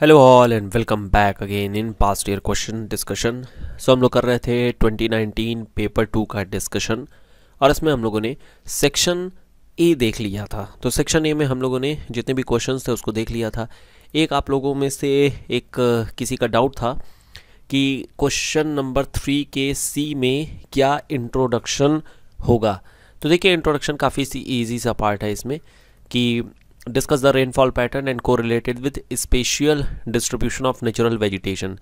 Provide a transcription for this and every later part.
hello all and welcome back again in past year question discussion so हम लोग कर रहे थे 2019 पेपर टू का डिस्कशन और इसमें हम लोगों ने सेक्शन ए देख लिया था तो सेक्शन ए में हम लोगों ने जितने भी क्वेश्चंस थे उसको देख लिया था एक आप लोगों में से एक किसी का डाउट था कि क्वेश्चन नंबर थ्री के सी में क्या इंट्रोडक्शन होगा तो देखिए इंट्रोडक्शन काफ़ी सी ईजी सा पार्ट है इसमें कि discuss the rainfall pattern and correlate it with spatial distribution of natural vegetation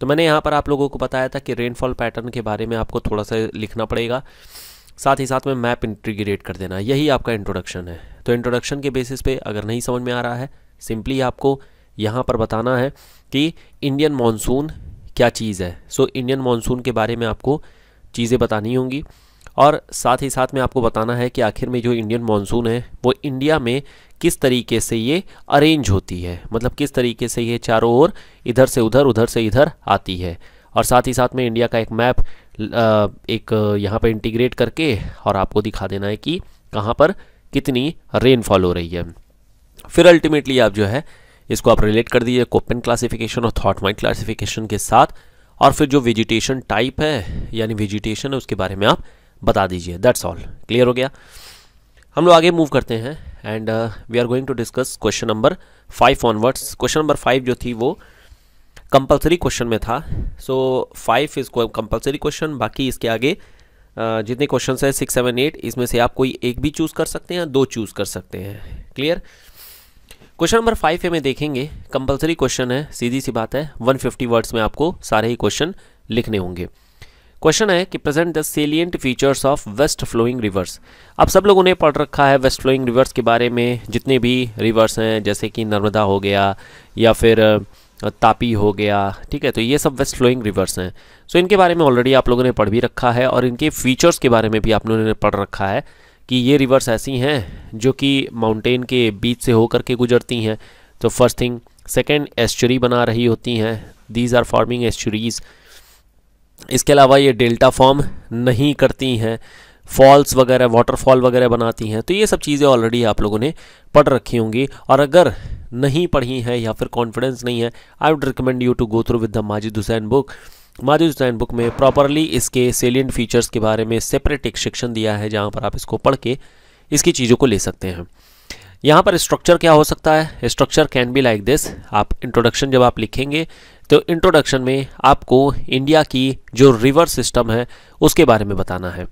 तो मैंने यहाँ पर आप लोगों को बताया था कि रेनफॉल पैटर्न के बारे में आपको थोड़ा सा लिखना पड़ेगा साथ ही साथ में मैप इंटीग्रेट कर देना यही आपका इंट्रोडक्शन है तो इंट्रोडक्शन के बेसिस पे अगर नहीं समझ में आ रहा है सिंपली आपको यहाँ पर बताना है कि इंडियन मानसून क्या चीज़ है सो so, इंडियन मानसून के बारे में आपको चीज़ें बतानी होंगी और साथ ही साथ में आपको बताना है कि आखिर में जो इंडियन मानसून है वो इंडिया में किस तरीके से ये अरेंज होती है मतलब किस तरीके से ये चारों ओर इधर से उधर उधर से इधर आती है और साथ ही साथ में इंडिया का एक मैप एक यहाँ पर इंटीग्रेट करके और आपको दिखा देना है कि कहाँ पर कितनी रेनफॉल हो रही है फिर अल्टीमेटली आप जो है इसको आप रिलेट कर दीजिए कोपन क्लासिफिकेशन और थॉट माइंड क्लासिफिकेशन के साथ और फिर जो वेजिटेशन टाइप है यानी वेजिटेशन है उसके बारे में आप बता दीजिए दैट्स ऑल क्लियर हो गया हम लोग आगे मूव करते हैं and we are going to discuss question number five onwards question number five जो थी वो कंपलसरी क्वेश्चन में था so five is compulsory question बाकी इसके आगे uh, जितने क्वेश्चन है सिक्स सेवन एट इसमें से आप कोई एक भी चूज़ कर सकते हैं दो चूज़ कर सकते हैं क्लियर क्वेश्चन नंबर फाइव में देखेंगे कंपलसरी क्वेश्चन है सीधी सी बात है 150 वर्ड्स में आपको सारे ही क्वेश्चन लिखने होंगे क्वेश्चन है कि present the salient features of west flowing rivers अब सब लोगों ने पढ़ रखा है वेस्ट फ्लोइंग रिवर्स के बारे में जितने भी रिवर्स हैं जैसे कि नर्मदा हो गया या फिर तापी हो गया ठीक है तो ये सब वेस्ट फ्लोइंग रिवर्स हैं सो so, इनके बारे में ऑलरेडी आप लोगों ने पढ़ भी रखा है और इनके फीचर्स के बारे में भी आप लोगों ने पढ़ रखा है कि ये रिवर्स ऐसी हैं जो कि माउंटेन के बीच से होकर के गुजरती हैं तो फर्स्ट थिंग सेकेंड एस्चुरी बना रही होती हैं दीज आर फॉर्मिंग एस्चुरीज़ इसके अलावा ये डेल्टा फॉर्म नहीं करती हैं फॉल्स वगैरह वाटरफॉल वगैरह बनाती हैं तो ये सब चीज़ें ऑलरेडी आप लोगों ने पढ़ रखी होंगी और अगर नहीं पढ़ी हैं या फिर कॉन्फिडेंस नहीं है I would recommend you to go through with the Majid Husain book Majid Husain book में प्रॉपरली इसके सेलियंट फीचर्स के बारे में सेपरेट एक सेक्शन दिया है जहाँ पर आप इसको पढ़ के इसकी चीज़ों को ले सकते हैं यहाँ पर स्ट्रक्चर क्या हो सकता है structure can be like this आप इंट्रोडक्शन जब आप लिखेंगे तो इंट्रोडक्शन में आपको इंडिया की जो रिवर सिस्टम है उसके बारे में बताना है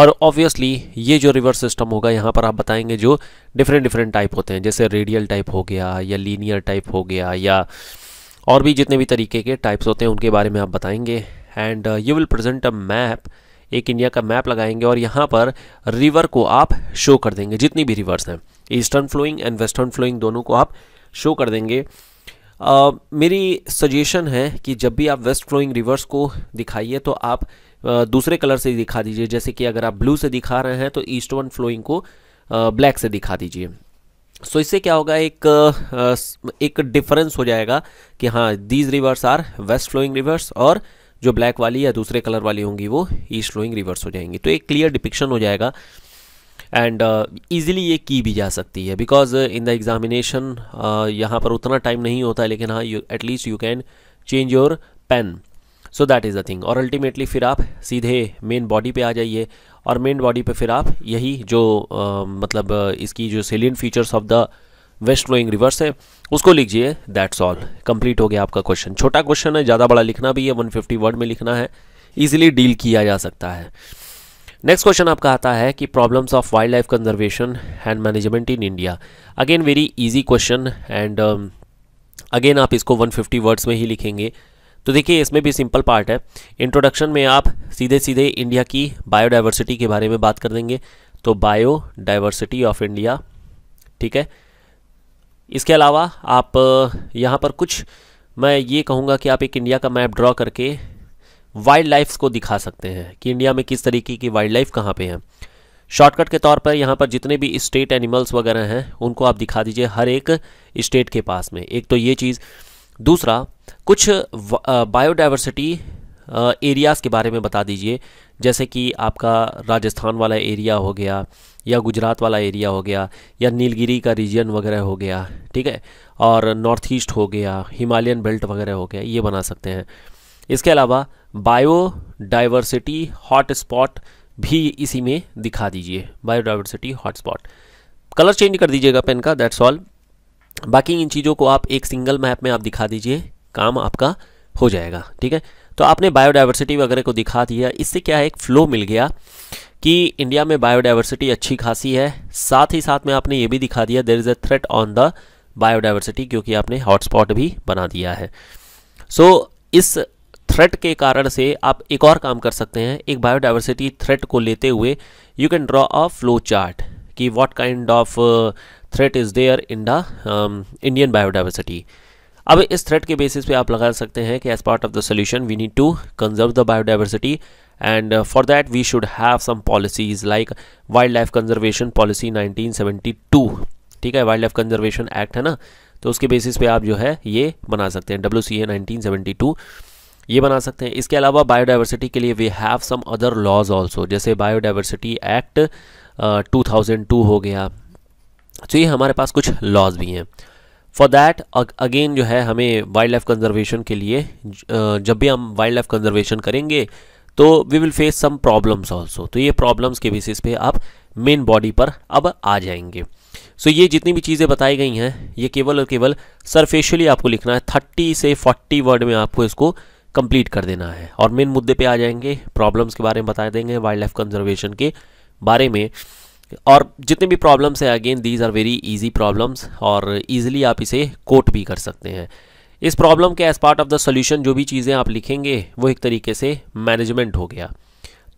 और ऑब्वियसली ये जो रिवर सिस्टम होगा यहाँ पर आप बताएंगे जो डिफरेंट डिफरेंट टाइप होते हैं जैसे रेडियल टाइप हो गया या लीनियर टाइप हो गया या और भी जितने भी तरीके के टाइप्स होते हैं उनके बारे में आप बताएंगे and you will present a map एक इंडिया का मैप लगाएंगे और यहाँ पर रिवर को आप शो कर देंगे जितनी भी रिवर्स हैं eastern flowing and western flowing दोनों को आप शो कर देंगे मेरी सजेशन है कि जब भी आप वेस्ट फ्लोइंग रिवर्स को दिखाइए तो आप दूसरे कलर से दिखा दीजिए जैसे कि अगर आप ब्लू से दिखा रहे हैं तो ईस्टर्न फ्लोइंग को ब्लैक से दिखा दीजिए सो so, इससे क्या होगा एक एक डिफरेंस हो जाएगा कि हाँ these rivers are west flowing rivers और जो ब्लैक वाली या दूसरे कलर वाली होंगी वो ईस्ट फ्लोइंग रिवर्स हो जाएंगी तो एक क्लियर डिपिक्शन हो जाएगा एंड ईज़िली uh, ये की भी जा सकती है बिकॉज इन द एग्ज़ामिनेशन यहाँ पर उतना टाइम नहीं होता है लेकिन हाँ at least you can change your pen so that is the thing और अल्टीमेटली फिर आप सीधे मेन बॉडी पे आ जाइए और मेन बॉडी पे फिर आप यही जो uh, मतलब uh, इसकी जो salient features of the west flowing rivers है उसको लिखिए दैट्स ऑल कंप्लीट हो गया आपका क्वेश्चन छोटा क्वेश्चन है ज़्यादा बड़ा लिखना भी है 150 वर्ड में लिखना है ईजिली डील किया जा सकता है नेक्स्ट क्वेश्चन आपका आता है कि problems of wildlife conservation and management in India again very easy question and again आप इसको 150 वर्ड्स में ही लिखेंगे तो देखिए इसमें भी सिंपल पार्ट है इंट्रोडक्शन में आप सीधे सीधे इंडिया की बायोडाइवर्सिटी के बारे में बात कर देंगे तो बायोडाइवर्सिटी ऑफ इंडिया ठीक है इसके अलावा आप यहाँ पर कुछ मैं ये कहूँगा कि आप एक इंडिया का मैप ड्रॉ करके वाइल्ड लाइफ को दिखा सकते हैं कि इंडिया में किस तरीके की वाइल्ड लाइफ कहाँ पे है शॉर्टकट के तौर पर यहाँ पर जितने भी स्टेट एनिमल्स वगैरह हैं उनको आप दिखा दीजिए हर एक स्टेट के पास में एक तो ये चीज़ दूसरा कुछ बायोडाइवर्सिटी एरियाज़ के बारे में बता दीजिए जैसे कि आपका राजस्थान वाला एरिया हो गया या गुजरात वाला एरिया हो गया या नीलगिरी का रीजन वगैरह हो गया ठीक है और नॉर्थ ईस्ट हो गया हिमालयन बेल्ट वगैरह हो गया ये बना सकते हैं इसके अलावा बायोडाइवर्सिटी हॉटस्पॉट भी इसी में दिखा दीजिए बायोडाइवर्सिटी हॉटस्पॉट कलर चेंज कर दीजिएगा पेन का दैट्स ऑल बाकी इन चीज़ों को आप एक सिंगल मैप में आप दिखा दीजिए काम आपका हो जाएगा ठीक है तो आपने बायोडाइवर्सिटी वगैरह को दिखा दिया इससे क्या है एक फ्लो मिल गया कि इंडिया में बायोडाइवर्सिटी अच्छी खासी है साथ ही साथ में आपने ये भी दिखा दिया there is a threat on the biodiversity क्योंकि आपने हॉटस्पॉट भी बना दिया है सो so, इस थ्रेट के कारण से आप एक और काम कर सकते हैं एक बायोडाइवर्सिटी थ्रेट को लेते हुए you can draw a flow chart कि what kind of threat is there in the Indian biodiversity अब इस थ्रेट के बेसिस पे आप लगा सकते हैं कि as part of the solution we need to conserve the biodiversity and for that we should have some policies like wildlife conservation policy nineteen ठीक है वाइल्ड लाइफ कंजर्वेशन एक्ट है ना तो उसके बेसिस पे आप जो है ये बना सकते हैं W C A nineteen seventy two ये बना सकते हैं इसके अलावा बायोडाइवर्सिटी के लिए we have some other laws also जैसे biodiversity act two thousand two हो गया तो ये हमारे पास कुछ लॉज भी हैं फॉर दैट अगेन जो है हमें वाइल्ड लाइफ कंजर्वेशन के लिए जब भी हम वाइल्ड लाइफ कंजर्वेशन करेंगे तो we will face some problems also तो ये प्रॉब्लम्स के बेसिस पे आप मेन बॉडी पर अब आ जाएंगे सो so, ये जितनी भी चीज़ें बताई गई हैं ये केवल और केवल सरफेशियली आपको लिखना है थर्टी से फोर्टी वर्ड में आपको इसको कंप्लीट कर देना है और मेन मुद्दे पे आ जाएंगे प्रॉब्लम्स के बारे में बता देंगे वाइल्ड लाइफ कंजर्वेशन के बारे में और जितने भी प्रॉब्लम्स हैं again these are very easy problems और इजीली आप इसे कोट भी कर सकते हैं इस प्रॉब्लम के as part of the solution जो भी चीज़ें आप लिखेंगे वो एक तरीके से मैनेजमेंट हो गया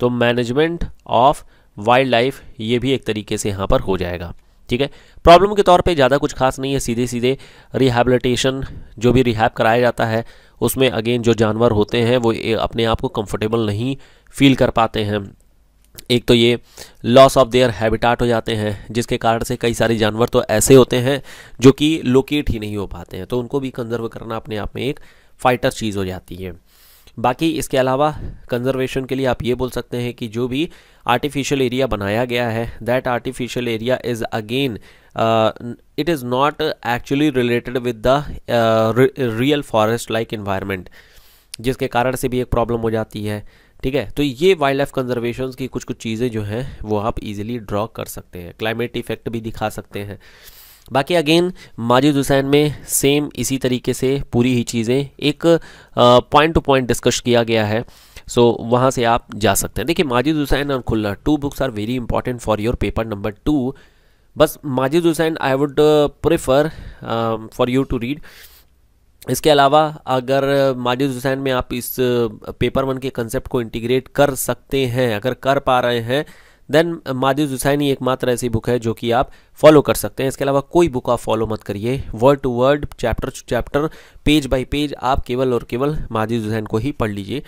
तो मैनेजमेंट ऑफ वाइल्ड लाइफ ये भी एक तरीके से यहाँ पर हो जाएगा ठीक है प्रॉब्लम के तौर पे ज़्यादा कुछ खास नहीं है सीधे सीधे रिहेबलीटेशन जो भी रिहैब कराया जाता है उसमें अगेन जो जानवर होते हैं वो अपने आप को कंफर्टेबल नहीं फील कर पाते हैं एक तो ये लॉस ऑफ देयर हैबिटाट हो जाते हैं जिसके कारण से कई सारे जानवर तो ऐसे होते हैं जो कि लोकेट ही नहीं हो पाते हैं तो उनको भी कंजर्व करना अपने आप में एक फाइटर चीज़ हो जाती है बाकी इसके अलावा कंजर्वेशन के लिए आप ये बोल सकते हैं कि जो भी आर्टिफिशियल एरिया बनाया गया है that artificial area is again it is not actually related with the real forest like environment जिसके कारण से भी एक प्रॉब्लम हो जाती है ठीक है तो ये वाइल्ड लाइफ कंजर्वेशन की कुछ कुछ चीज़ें जो हैं वो आप इजीली ड्रॉ कर सकते हैं क्लाइमेट इफेक्ट भी दिखा सकते हैं बाकी अगेन माजिद हुसैन में सेम इसी तरीके से पूरी ही चीज़ें एक पॉइंट टू पॉइंट डिस्कस किया गया है सो so, वहाँ से आप जा सकते हैं देखिए माजिद हुसैन और Khullar two books are very important for your paper number two बस Majid Husain I would prefer for you to read इसके अलावा अगर माजिद हुसैन में आप इस पेपर वन के कंसेप्ट को इंटीग्रेट कर सकते हैं अगर कर पा रहे हैं देन मादिज जुसैनी एकमात्र ऐसी बुक है जो कि आप फॉलो कर सकते हैं इसके अलावा कोई बुक आप फॉलो मत करिए word to word chapter to chapter page by page आप केवल और केवल मादिज जुसैन को ही पढ़ लीजिए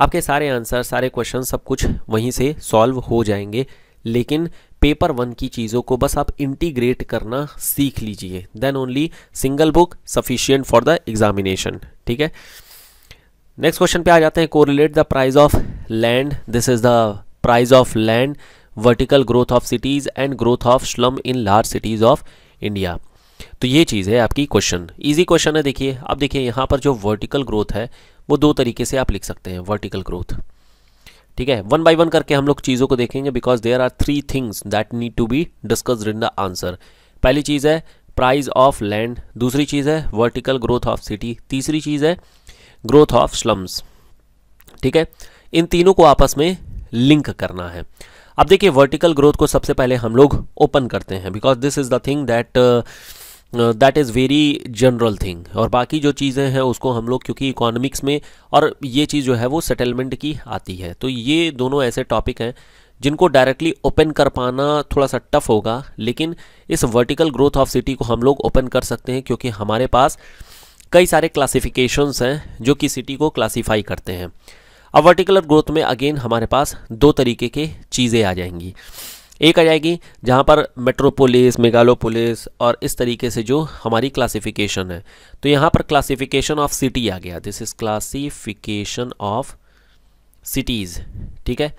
आपके सारे आंसर सारे क्वेश्चन सब कुछ वहीं से सॉल्व हो जाएंगे लेकिन पेपर वन की चीज़ों को बस आप इंटीग्रेट करना सीख लीजिए then only single book sufficient for the examination ठीक है नेक्स्ट क्वेश्चन पे आ जाते हैं correlate the price of land this is the price of land vertical growth of cities and growth of slum in large cities of India तो ये चीज़ है आपकी क्वेश्चन इजी क्वेश्चन है देखिए अब देखिए यहाँ पर जो वर्टिकल ग्रोथ है वो दो तरीके से आप लिख सकते हैं वर्टिकल ग्रोथ ठीक है वन बाय वन करके हम लोग चीज़ों को देखेंगे because there are three things that need to be discuss in the answer पहली चीज़ है प्राइज ऑफ लैंड दूसरी चीज़ है वर्टिकल ग्रोथ ऑफ सिटी तीसरी चीज़ है ग्रोथ ऑफ स्लम्स ठीक है इन तीनों को आपस में लिंक करना है अब देखिए वर्टिकल ग्रोथ को सबसे पहले हम लोग ओपन करते हैं because this is the thing that that is very general thing और बाकी जो चीज़ें हैं उसको हम लोग क्योंकि इकोनॉमिक्स में और ये चीज़ जो है वो सेटलमेंट की आती है तो ये दोनों ऐसे टॉपिक हैं जिनको डायरेक्टली ओपन कर पाना थोड़ा सा टफ होगा लेकिन इस वर्टिकल ग्रोथ ऑफ सिटी को हम लोग ओपन कर सकते हैं क्योंकि हमारे पास कई सारे क्लासिफिकेशंस हैं जो कि सिटी को क्लासीफाई करते हैं अब वर्टिकुलर ग्रोथ में अगेन हमारे पास दो तरीके के चीज़ें आ जाएंगी एक आ जाएगी जहाँ पर मेट्रोपोलिस मेगालोपोलिस और इस तरीके से जो हमारी क्लासिफिकेशन है तो यहाँ पर क्लासिफिकेशन ऑफ सिटी आ गया this is classification of cities ठीक है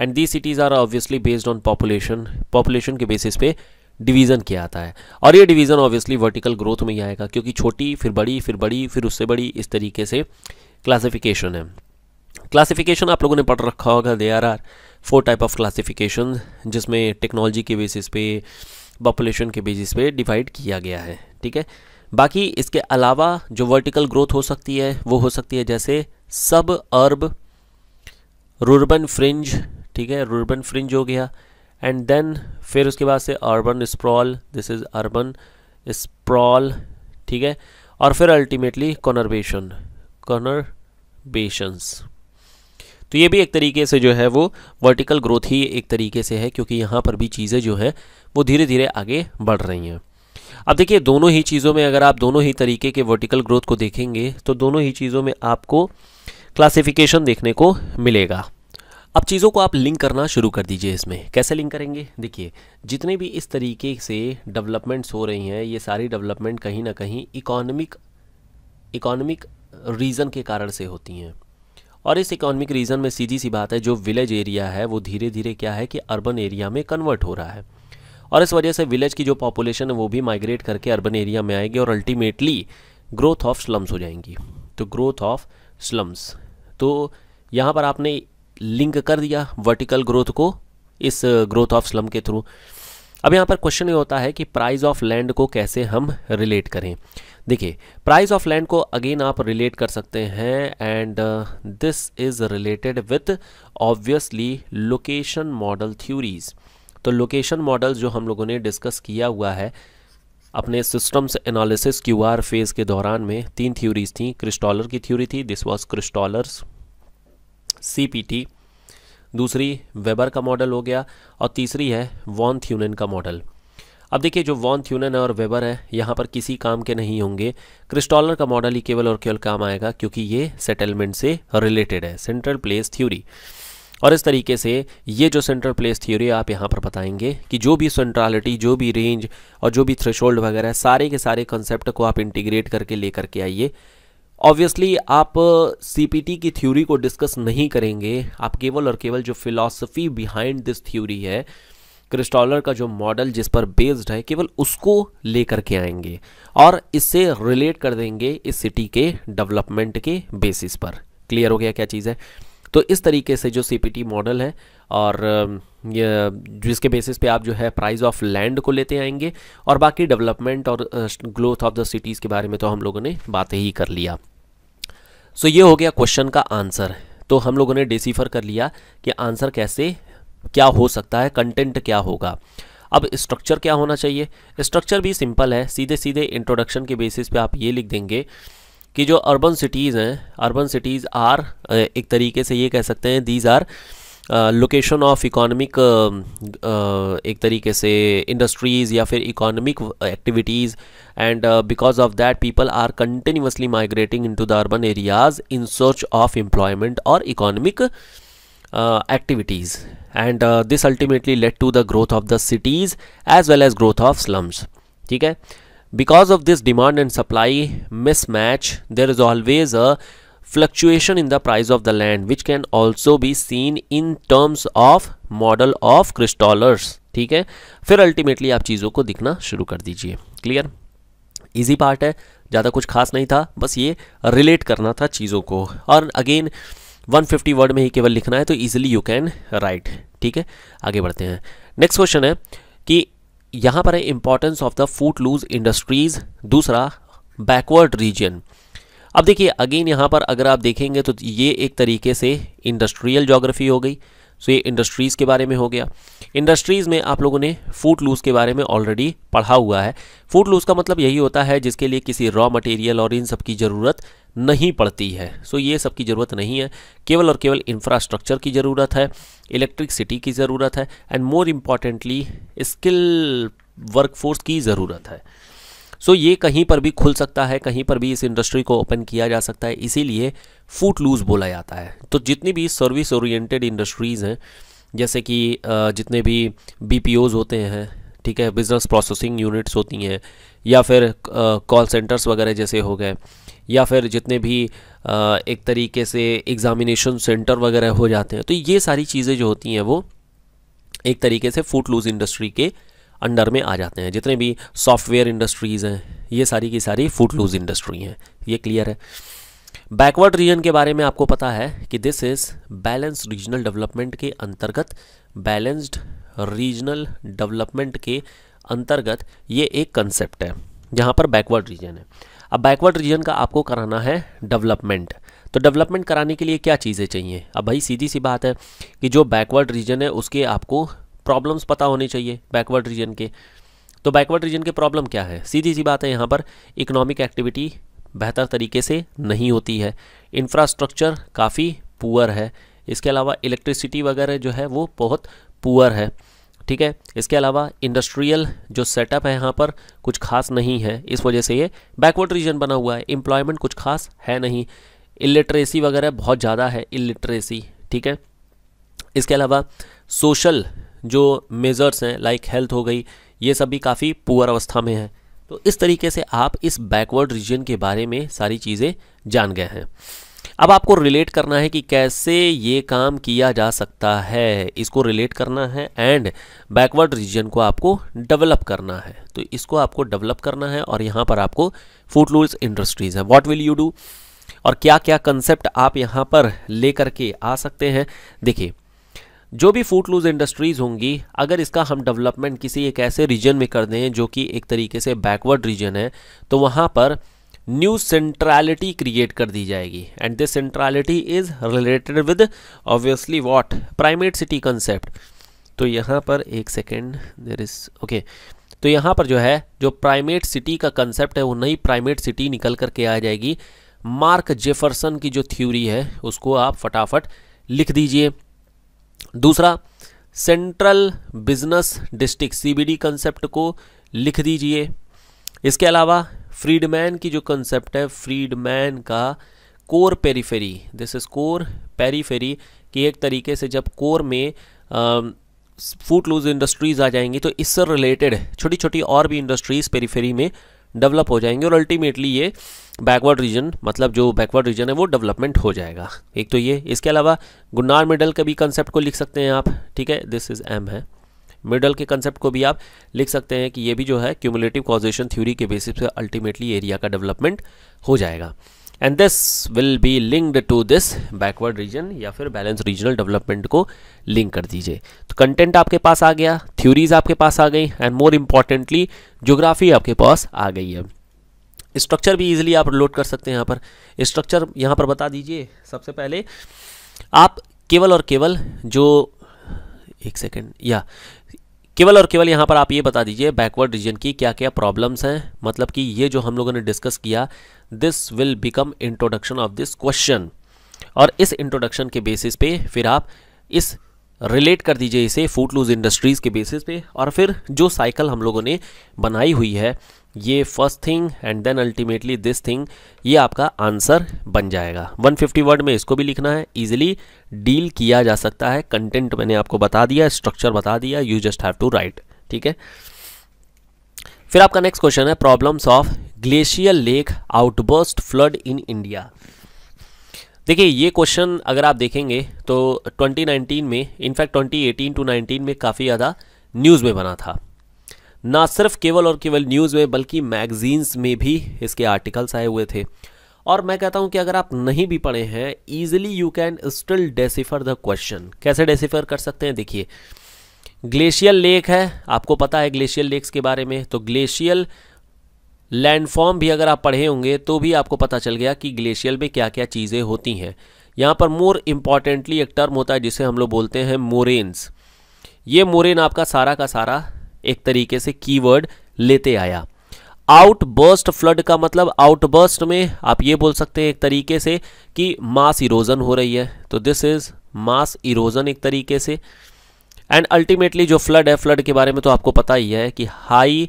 and the cities are obviously based on population population के बेसिस पे डिवीज़न किया आता है और ये डिवीज़न ऑब्वियसली वर्टिकल ग्रोथ में ही आएगा क्योंकि छोटी फिर बड़ी फिर बड़ी फिर उससे बड़ी इस तरीके से क्लासिफिकेशन है क्लासिफिकेशन आप लोगों ने पढ़ रखा होगा there are are four type of classification जिसमें टेक्नोलॉजी के बेसिस पे पॉपुलेशन के बेसिस पे डिवाइड किया गया है ठीक है बाकी इसके अलावा जो वर्टिकल ग्रोथ हो सकती है वो हो सकती है जैसे सब अर्ब रूर्बन फ्रिंज ठीक है रूर्बन फ्रिंज हो गया एंड देन फिर उसके बाद से urban sprawl this is urban sprawl ठीक है और फिर अल्टीमेटली कॉनरबेशन कॉनरबेशंस तो ये भी एक तरीके से जो है वो वर्टिकल ग्रोथ ही एक तरीके से है क्योंकि यहाँ पर भी चीज़ें जो है वो धीरे धीरे आगे बढ़ रही हैं अब देखिए दोनों ही चीज़ों में अगर आप दोनों ही तरीके के वर्टिकल ग्रोथ को देखेंगे तो दोनों ही चीज़ों में आपको क्लासिफिकेशन देखने को मिलेगा अब चीज़ों को आप लिंक करना शुरू कर दीजिए इसमें कैसे लिंक करेंगे देखिए जितने भी इस तरीके से डेवलपमेंट्स हो रही हैं ये सारी डेवलपमेंट कहीं ना कहीं इकोनॉमिक इकोनॉमिक रीज़न के कारण से होती हैं और इस इकोनॉमिक रीजन में सीधी सी बात है जो विलेज एरिया है वो धीरे धीरे क्या है कि अर्बन एरिया में कन्वर्ट हो रहा है और इस वजह से विलेज की जो पॉपुलेशन है वो भी माइग्रेट करके अर्बन एरिया में आएगी और अल्टीमेटली ग्रोथ ऑफ स्लम्स हो जाएंगी तो ग्रोथ ऑफ स्लम्स तो यहाँ पर आपने लिंक कर दिया वर्टिकल ग्रोथ को इस ग्रोथ ऑफ स्लम के थ्रू अब यहाँ पर क्वेश्चन ये होता है कि प्राइस ऑफ लैंड को कैसे हम रिलेट करें देखिए प्राइस ऑफ लैंड को अगेन आप रिलेट कर सकते हैं and this is related with obviously location model theories तो लोकेशन मॉडल जो हम लोगों ने डिस्कस किया हुआ है अपने systems analysis Q R phase के दौरान में तीन थ्योरीज थी क्रिस्टॉलर की थ्योरी थी दिस वॉज क्रिस्टॉलर्स सी दूसरी वेबर का मॉडल हो गया और तीसरी है वॉन थ्यूनिन का मॉडल अब देखिए जो वॉन थ्यूनन और वेबर है यहाँ पर किसी काम के नहीं होंगे क्रिस्टॉलर का मॉडल ही केवल और केवल काम आएगा क्योंकि ये सेटलमेंट से रिलेटेड है सेंट्रल प्लेस थ्योरी और इस तरीके से ये जो सेंट्रल प्लेस थ्योरी आप यहाँ पर बताएंगे कि जो भी सेंट्रालिटी जो भी रेंज और जो भी थ्रेशोल्ड वगैरह सारे के सारे कॉन्सेप्ट को आप इंटीग्रेट करके ले करके आइए ऑब्वियसली आप सीपीटी uh, की थ्योरी को डिस्कस नहीं करेंगे आप केवल और केवल जो फिलॉसफी बिहाइंड दिस थ्योरी है क्रिस्टॉलर का जो मॉडल जिस पर बेस्ड है केवल उसको लेकर के आएंगे और इससे रिलेट कर देंगे इस सिटी के डेवलपमेंट के बेसिस पर क्लियर हो गया क्या चीज़ है तो इस तरीके से जो सी मॉडल है और जिसके बेसिस पे आप जो है प्राइस ऑफ लैंड को लेते आएंगे और बाकी डेवलपमेंट और ग्रोथ ऑफ द सिटीज़ के बारे में तो हम लोगों ने बातें ही कर लिया सो so, ये हो गया क्वेश्चन का आंसर तो हम लोगों ने डिसीफर कर लिया कि आंसर कैसे क्या हो सकता है कंटेंट क्या होगा अब स्ट्रक्चर क्या होना चाहिए स्ट्रक्चर भी सिंपल है सीधे सीधे इंट्रोडक्शन के बेसिस पे आप ये लिख देंगे कि जो अर्बन सिटीज़ हैं अर्बन सिटीज़ आर एक तरीके से ये कह सकते हैं these are location of economic एक तरीके से इंडस्ट्रीज़ या फिर economic activities and because of that people are continuously migrating into the urban areas in search of employment और economic activities and uh, this ultimately led to the growth of the cities as well as growth of slums ठीक है because of this demand and supply mismatch there is always a fluctuation in the price of the land which can also be seen in terms of model of crystallers ठीक है फिर ultimately आप चीज़ों को दिखना शुरू कर दीजिए क्लियर इजी पार्ट है ज़्यादा कुछ खास नहीं था बस ये रिलेट करना था चीज़ों को और अगेन 150 वर्ड में ही केवल लिखना है तो ईजिली यू कैन राइट ठीक है आगे बढ़ते हैं नेक्स्ट क्वेश्चन है कि यहाँ पर है importance of the footloose industries दूसरा बैकवर्ड रीजन अब देखिए अगेन यहाँ पर अगर आप देखेंगे तो ये एक तरीके से इंडस्ट्रियल जोग्राफी हो गई सो ये इंडस्ट्रीज़ के बारे में हो गया इंडस्ट्रीज़ में आप लोगों ने फूड लूज के बारे में ऑलरेडी पढ़ा हुआ है फूड लूज का मतलब यही होता है जिसके लिए किसी रॉ मटेरियल और इन सब की ज़रूरत नहीं पड़ती है सो ये सब की ज़रूरत नहीं है केवल और केवल इंफ्रास्ट्रक्चर की ज़रूरत है इलेक्ट्रिकसिटी की ज़रूरत है and more importantly skill workforce की ज़रूरत है सो ये कहीं पर भी खुल सकता है कहीं पर भी इस इंडस्ट्री को ओपन किया जा सकता है इसीलिए फूट लूज बोला जाता है तो जितनी भी सर्विस ओरिएंटेड इंडस्ट्रीज़ हैं जैसे कि जितने भी बी होते हैं ठीक है बिज़नेस प्रोसेसिंग यूनिट्स होती हैं या फिर कॉल सेंटर्स वगैरह जैसे हो गए या फिर जितने भी एक तरीके से एग्ज़ामिनेशन सेंटर वगैरह हो जाते हैं तो ये सारी चीज़ें जो होती हैं वो एक तरीके से फूट लूज इंडस्ट्री के अंडर में आ जाते हैं जितने भी सॉफ्टवेयर इंडस्ट्रीज़ हैं ये सारी की सारी फूड लूज इंडस्ट्री हैं ये क्लियर है बैकवर्ड रीजन के बारे में आपको पता है कि this is balanced regional development के अंतर्गत बैलेंस्ड रीजनल डेवलपमेंट के अंतर्गत ये एक कंसेप्ट है जहाँ पर बैकवर्ड रीजन है अब बैकवर्ड रीजन का आपको कराना है डेवलपमेंट तो डेवलपमेंट कराने के लिए क्या चीज़ें चाहिए अब भाई सीधी सी बात है कि जो बैकवर्ड रीजन है उसके आपको प्रॉब्लम्स पता होने चाहिए बैकवर्ड रीजन के तो बैकवर्ड रीजन के प्रॉब्लम क्या है सीधी सी बात है यहाँ पर इकोनॉमिक एक्टिविटी बेहतर तरीके से नहीं होती है इंफ्रास्ट्रक्चर काफ़ी पुअर है इसके अलावा इलेक्ट्रिसिटी वगैरह जो है वो बहुत पुअर है ठीक है इसके अलावा इंडस्ट्रियल जो सेटअप है यहाँ पर कुछ खास नहीं है इस वजह से ये बैकवर्ड रीजन बना हुआ है एम्प्लॉयमेंट कुछ खास है नहीं इलिटरेसी वगैरह बहुत ज़्यादा है इलिटरेसी ठीक है इसके अलावा सोशल जो मेज़र्स हैं लाइक हेल्थ हो गई ये सब भी काफ़ी पुअर अवस्था में है तो इस तरीके से आप इस बैकवर्ड रीजन के बारे में सारी चीज़ें जान गए हैं अब आपको रिलेट करना है कि कैसे ये काम किया जा सकता है इसको रिलेट करना है एंड बैकवर्ड रीजन को आपको डेवलप करना है तो इसको आपको डेवलप करना है और यहाँ पर आपको फूड लूल्स इंडस्ट्रीज़ हैं व्हाट विल यू डू और क्या क्या कंसेप्ट आप यहाँ पर ले करके आ सकते हैं देखिए जो भी फूड लूज इंडस्ट्रीज़ होंगी अगर इसका हम डेवलपमेंट किसी एक ऐसे रीजन में कर दें जो कि एक तरीके से बैकवर्ड रीजन है तो वहाँ पर न्यू सेंट्रलिटी क्रिएट कर दी जाएगी and this centrality is related with obviously what primate city concept तो यहाँ पर एक सेकेंड देर इज़ ओके तो यहाँ पर जो है जो प्राइमेट सिटी का कंसेप्ट है वो नई प्राइमेट सिटी निकल करके आ जाएगी मार्क जेफरसन की जो थ्योरी है उसको आप फटाफट लिख दीजिए दूसरा central business district CBD concept को लिख दीजिए इसके अलावा फ्रीडमैन की जो कंसेप्ट है फ्रीडमैन का core periphery this is core periphery कि एक तरीके से जब कोर में फूड लूज इंडस्ट्रीज़ आ जाएंगी तो इससे रिलेटेड छोटी छोटी और भी इंडस्ट्रीज़ पेरीफेरी में डेवलप हो जाएंगे और अल्टीमेटली ये बैकवर्ड रीजन मतलब जो बैकवर्ड रीजन है वो डेवलपमेंट हो जाएगा एक तो ये इसके अलावा गुन्नार मिडल के भी कंसेप्ट को लिख सकते हैं आप ठीक है दिस इज़ एम है मिडल के कंसेप्ट को भी आप लिख सकते हैं कि ये भी जो है क्यूमुलेटिव कॉजेशन थ्योरी के बेसिस पे अल्टीमेटली एरिया का डेवलपमेंट हो जाएगा and this will be linked to this backward region या फिर बैलेंस रीजनल डेवलपमेंट को लिंक कर दीजिए तो कंटेंट आपके पास आ गया थ्योरीज आपके पास आ गई एंड मोर इम्पॉर्टेंटली जोग्राफी आपके पास आ गई है स्ट्रक्चर भी इजिली आप लोड कर सकते हैं यहाँ पर स्ट्रक्चर यहाँ पर बता दीजिए सबसे पहले आप केवल और केवल जो एक सेकेंड या केवल और केवल यहाँ पर आप ये बता दीजिए बैकवर्ड रीजन की क्या क्या प्रॉब्लम्स हैं मतलब कि ये जो हम लोगों ने डिस्कस किया this will become introduction of this question और इस इंट्रोडक्शन के बेसिस पे फिर आप इस रिलेट कर दीजिए इसे फूड लूज इंडस्ट्रीज़ के बेसिस पे और फिर जो साइकिल हम लोगों ने बनाई हुई है ये first thing and then ultimately this thing ये आपका आंसर बन जाएगा 150 वर्ड में इसको भी लिखना है इजीली डील किया जा सकता है कंटेंट मैंने आपको बता दिया स्ट्रक्चर बता दिया you just have to write ठीक है फिर आपका नेक्स्ट क्वेश्चन है problems of glacier lake outburst flood in India देखिए ये क्वेश्चन अगर आप देखेंगे तो 2019 में इनफैक्ट 2018 टू 19 में काफ़ी ज़्यादा न्यूज़ में बना था ना सिर्फ केवल और केवल न्यूज़ में बल्कि मैगजीन्स में भी इसके आर्टिकल्स आए हुए थे और मैं कहता हूं कि अगर आप नहीं भी पढ़े हैं easily you can still decipher the question कैसे डेसीफर कर सकते हैं देखिए ग्लेशियल लेक है आपको पता है ग्लेशियल लेक्स के बारे में तो ग्लेशियल लैंडफॉर्म भी अगर आप पढ़े होंगे तो भी आपको पता चल गया कि ग्लेशियर में क्या क्या चीज़ें होती हैं यहाँ पर मोर इम्पॉर्टेंटली एक टर्म होता है जिसे हम लोग बोलते हैं मोरेन्स ये मोरेन आपका सारा का सारा एक तरीके से कीवर्ड लेते आया आउटबर्स्ट फ्लड का मतलब आउटबर्स्ट में आप ये बोल सकते हैं एक तरीके से कि मास इरोजन हो रही है तो दिस इज मास इरोजन एक तरीके से एंड अल्टीमेटली जो फ्लड है फ्लड के बारे में तो आपको पता ही है कि हाई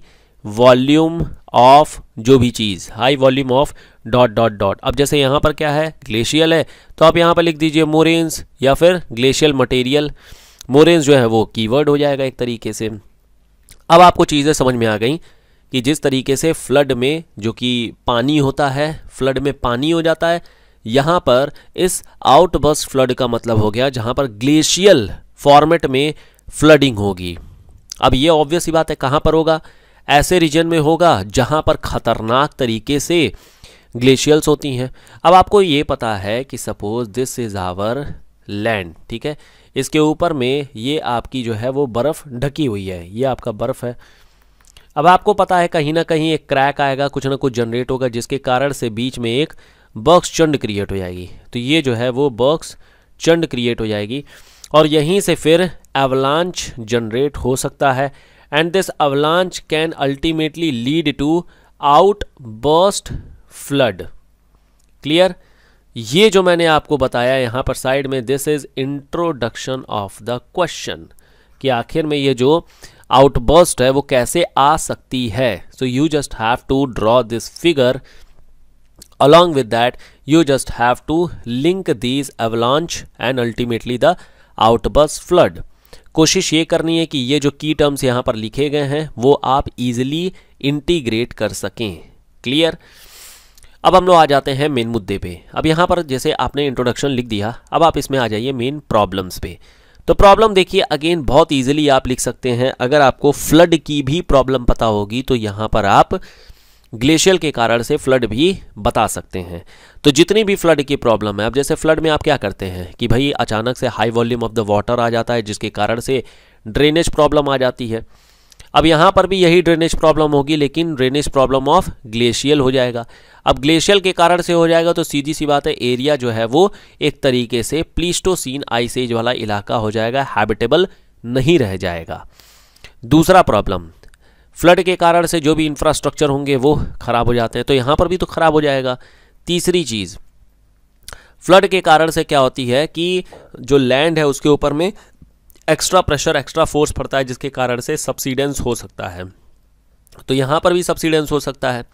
वॉल्यूम ऑफ जो भी चीज़ high volume of dot dot dot अब जैसे यहाँ पर क्या है ग्लेशियल है तो आप यहां पर लिख दीजिए मोरेन्स या फिर ग्लेशियल मटेरियल मोरेन्स जो है वो कीवर्ड हो जाएगा एक तरीके से अब आपको चीज़ें समझ में आ गई कि जिस तरीके से फ्लड में जो कि पानी होता है फ्लड में पानी हो जाता है यहाँ पर इस आउटबस्ट फ्लड का मतलब हो गया जहाँ पर ग्लेशियल फॉर्मेट में फ्लडिंग होगी अब ये ऑब्वियस ही बात है कहाँ पर होगा ऐसे रीजन में होगा जहां पर खतरनाक तरीके से ग्लेशियर्स होती हैं अब आपको ये पता है कि suppose this is our land ठीक है इसके ऊपर में ये आपकी जो है वो बर्फ़ ढकी हुई है ये आपका बर्फ़ है अब आपको पता है कहीं ना कहीं एक क्रैक आएगा कुछ ना कुछ जनरेट होगा जिसके कारण से बीच में एक बॉक्स चंड क्रिएट हो जाएगी तो ये जो है वो बॉक्स चंड क्रिएट हो जाएगी और यहीं से फिर एवलांच जनरेट हो सकता है and this avalanche can ultimately lead to outburst flood clear ये जो मैंने आपको बताया यहां पर साइड में this is introduction of the question कि आखिर में ये जो आउटबर्स्ट है वो कैसे आ सकती है so you just have to draw this figure along with that you just have to link these avalanche and ultimately the outburst flood कोशिश ये करनी है कि ये जो की टर्म्स यहाँ पर लिखे गए हैं वो आप इजिली इंटीग्रेट कर सकें क्लियर अब हम लोग आ जाते हैं मेन मुद्दे पे अब यहाँ पर जैसे आपने इंट्रोडक्शन लिख दिया अब आप इसमें आ जाइए मेन प्रॉब्लम्स पे तो प्रॉब्लम देखिए अगेन बहुत इजीली आप लिख सकते हैं अगर आपको फ्लड की भी प्रॉब्लम पता होगी तो यहाँ पर आप ग्लेशियर के कारण से फ्लड भी बता सकते हैं तो जितनी भी फ्लड की प्रॉब्लम है अब जैसे फ्लड में आप क्या करते हैं कि भाई अचानक से high volume of the water आ जाता है जिसके कारण से ड्रेनेज प्रॉब्लम आ जाती है अब यहाँ पर भी यही ड्रेनेज प्रॉब्लम होगी लेकिन ड्रेनेज प्रॉब्लम ऑफ ग्लेशियल हो जाएगा अब ग्लेशियल के कारण से हो जाएगा तो सीधी सी बात है एरिया जो है वो एक तरीके से प्लीस्टोसीन आइसेज वाला इलाका हो जाएगा हैबिटेबल नहीं रह जाएगा दूसरा प्रॉब्लम फ्लड के कारण से जो भी इंफ्रास्ट्रक्चर होंगे वो ख़राब हो जाते हैं तो यहाँ पर भी तो ख़राब हो जाएगा तीसरी चीज़ फ्लड के कारण से क्या होती है कि जो लैंड है उसके ऊपर में एक्स्ट्रा प्रेशर एक्स्ट्रा फोर्स पड़ता है जिसके कारण से सब्सिडेंस हो सकता है तो यहाँ पर भी सब्सिडेंस हो सकता है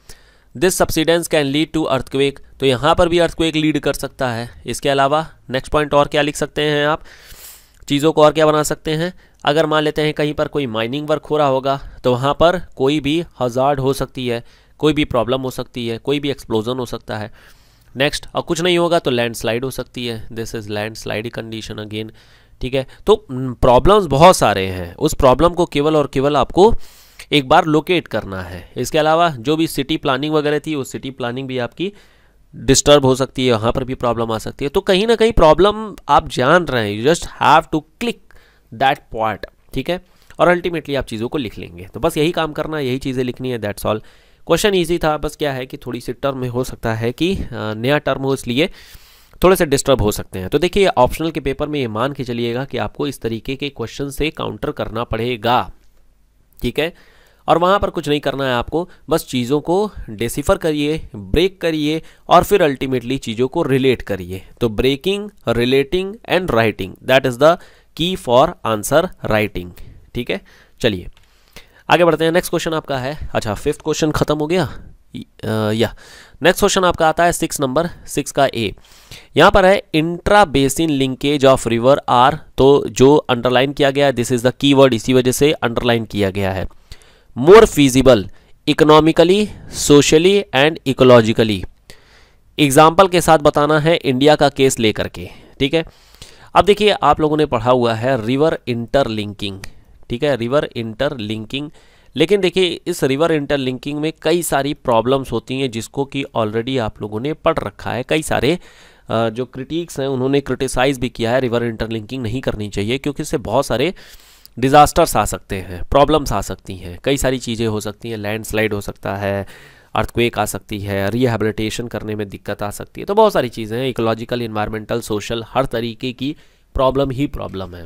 this subsidence can lead to earthquake तो यहाँ पर भी अर्थक्वेक लीड कर सकता है इसके अलावा नेक्स्ट पॉइंट और क्या लिख सकते हैं आप चीज़ों को और क्या बना सकते हैं अगर मान लेते हैं कहीं पर कोई माइनिंग वर्क हो रहा होगा तो वहाँ पर कोई भी हजार्ड हो सकती है कोई भी प्रॉब्लम हो सकती है कोई भी एक्सप्लोजन हो सकता है नेक्स्ट और कुछ नहीं होगा तो लैंडस्लाइड हो सकती है this is landslide condition again ठीक है तो प्रॉब्लम्स बहुत सारे हैं उस प्रॉब्लम को केवल और केवल आपको एक बार लोकेट करना है इसके अलावा जो भी सिटी प्लानिंग वगैरह थी वो सिटी प्लानिंग भी आपकी डिस्टर्ब हो सकती है वहाँ पर भी प्रॉब्लम आ सकती है तो कहीं ना कहीं प्रॉब्लम आप जान रहे हैं you just have to click that point ठीक है और अल्टीमेटली आप चीज़ों को लिख लेंगे तो बस यही काम करना यही चीज़ें लिखनी है दैट्स ऑल क्वेश्चन ईजी था बस क्या है कि थोड़ी सी टर्म में हो सकता है कि नया टर्म हो इसलिए थोड़े से डिस्टर्ब हो सकते हैं तो देखिए ऑप्शनल के पेपर में ये मान के चलिएगा कि आपको इस तरीके के क्वेश्चन से काउंटर करना पड़ेगा ठीक है और वहाँ पर कुछ नहीं करना है आपको बस चीज़ों को डेसिफर करिए ब्रेक करिए और फिर अल्टीमेटली चीज़ों को रिलेट करिए तो breaking relating and writing that is the key for answer writing ठीक है चलिए आगे बढ़ते हैं नेक्स्ट क्वेश्चन आपका है अच्छा फिफ्थ क्वेश्चन खत्म हो गया या नेक्स्ट क्वेश्चन आपका आता है सिक्स नंबर सिक्स का ए यहाँ पर है intra basin linkage of river are तो जो अंडरलाइन किया गया है दिस इज द कीवर्ड इसी वजह से अंडरलाइन किया गया है more feasible economically socially and ecologically example के साथ बताना है इंडिया का केस लेकर के ठीक है अब देखिए आप लोगों ने पढ़ा हुआ है रिवर इंटरलिंकिंग ठीक है रिवर इंटरलिंकिंग लेकिन देखिए इस रिवर इंटरलिंकिंग में कई सारी प्रॉब्लम्स होती हैं जिसको कि ऑलरेडी आप लोगों ने पढ़ रखा है कई सारे जो क्रिटिक्स हैं उन्होंने क्रिटिसाइज़ भी किया है रिवर इंटरलिंकिंग नहीं करनी चाहिए क्योंकि इससे बहुत सारे डिज़ास्टर्स आ सकते हैं प्रॉब्लम्स आ सकती हैं कई सारी चीज़ें हो सकती हैं लैंडस्लाइड हो सकता है अर्थक्वेक आ सकती है रिहेबिलिटेशन करने में दिक्कत आ सकती है तो बहुत सारी चीज़ें हैं इकोलॉजिकल इन्वायरमेंटल सोशल हर तरीके की प्रॉब्लम ही प्रॉब्लम है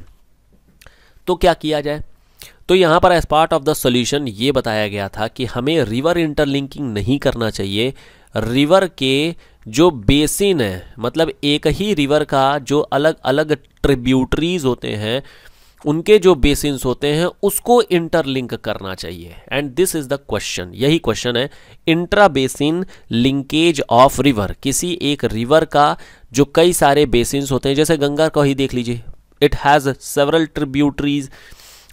तो क्या किया जाए तो यहाँ पर as part of the solution ये बताया गया था कि हमें रिवर इंटरलिंकिंग नहीं करना चाहिए रिवर के जो बेसिन है मतलब एक ही रिवर का जो अलग अलग ट्रिब्यूटरीज होते हैं उनके जो बेसिन्स होते हैं उसको इंटरलिंक करना चाहिए and this is the question यही क्वेश्चन है intra basin linkage of river किसी एक रिवर का जो कई सारे बेसिन्स होते हैं जैसे गंगा को ही देख लीजिए इट हैज़ सेवरल ट्रिब्यूटरीज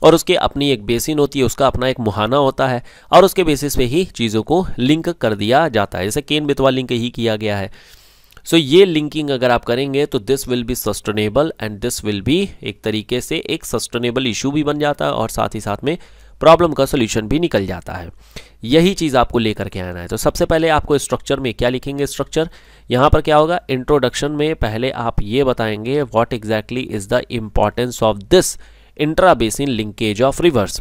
और उसके अपनी एक बेसिन होती है उसका अपना एक मुहाना होता है और उसके बेसिस पे ही चीज़ों को लिंक कर दिया जाता है जैसे केन बेतवा लिंक ही किया गया है सो so, ये लिंकिंग अगर आप करेंगे तो this will be sustainable and this will be एक तरीके से एक सस्टेनेबल इशू भी बन जाता है और साथ ही साथ में प्रॉब्लम का सोल्यूशन भी निकल जाता है यही चीज़ आपको लेकर के आना है तो सबसे पहले आपको स्ट्रक्चर में क्या लिखेंगे स्ट्रक्चर यहाँ पर क्या होगा इंट्रोडक्शन में पहले आप ये बताएंगे what exactly is the importance of this intra basin linkage of rivers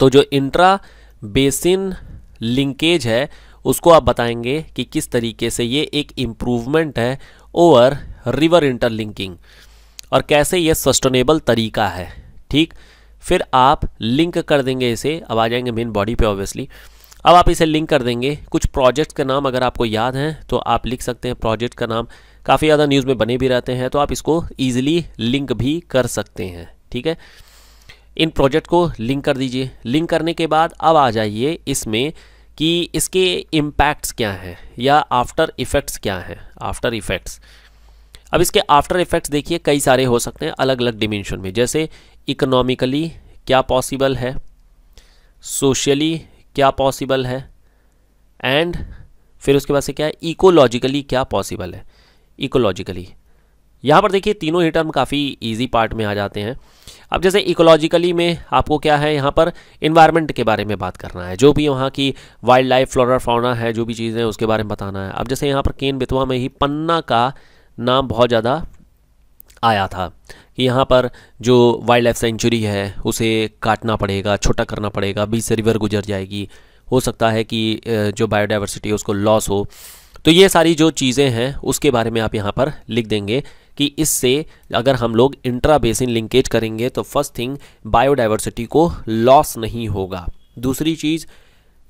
तो जो इंट्रा बेसिन लिंकेज है उसको आप बताएंगे कि किस तरीके से ये एक इम्प्रूवमेंट है ओवर रिवर इंटरलिंकिंग और कैसे ये सस्टेनेबल तरीका है ठीक फिर आप लिंक कर देंगे इसे अब आ जाएंगे मेन बॉडी पे ऑब्वियसली अब आप इसे लिंक कर देंगे कुछ प्रोजेक्ट का नाम अगर आपको याद हैं तो आप लिख सकते हैं प्रोजेक्ट का नाम काफ़ी ज़्यादा न्यूज़ में बने भी रहते हैं तो आप इसको ईजिली लिंक भी कर सकते हैं ठीक है इन प्रोजेक्ट को लिंक कर दीजिए लिंक करने के बाद अब आ जाइए इसमें कि इसके इम्पैक्ट्स क्या हैं या आफ्टर इफ़ेक्ट्स क्या हैं आफ्टर इफ़ेक्ट्स अब इसके आफ्टर इफ़ेक्ट्स देखिए कई सारे हो सकते हैं अलग अलग डिमेंशन में जैसे इकोनॉमिकली क्या पॉसिबल है सोशली क्या पॉसिबल है एंड फिर उसके बाद से क्या है इकोलॉजिकली क्या पॉसिबल है इकोलॉजिकली यहाँ पर देखिए तीनों ही टर्म काफ़ी ईजी पार्ट में आ जाते हैं अब जैसे इकोलॉजिकली में आपको क्या है यहाँ पर इन्वायरमेंट के बारे में बात करना है जो भी वहाँ की वाइल्ड लाइफ फ्लोरा फाउना है जो भी चीज़ें उसके बारे में बताना है अब जैसे यहाँ पर केन बितवा में ही पन्ना का नाम बहुत ज़्यादा आया था कि यहाँ पर जो वाइल्ड लाइफ सेंचुरी है उसे काटना पड़ेगा छोटा करना पड़ेगा बीच से रिवर गुजर जाएगी हो सकता है कि जो बायोडाइवर्सिटी है उसको लॉस हो तो ये सारी जो चीज़ें हैं उसके बारे में आप यहाँ पर लिख देंगे कि इससे अगर हम लोग इंट्रा बेसिन लिंकेज करेंगे तो फर्स्ट थिंग बायोडाइवर्सिटी को लॉस नहीं होगा दूसरी चीज़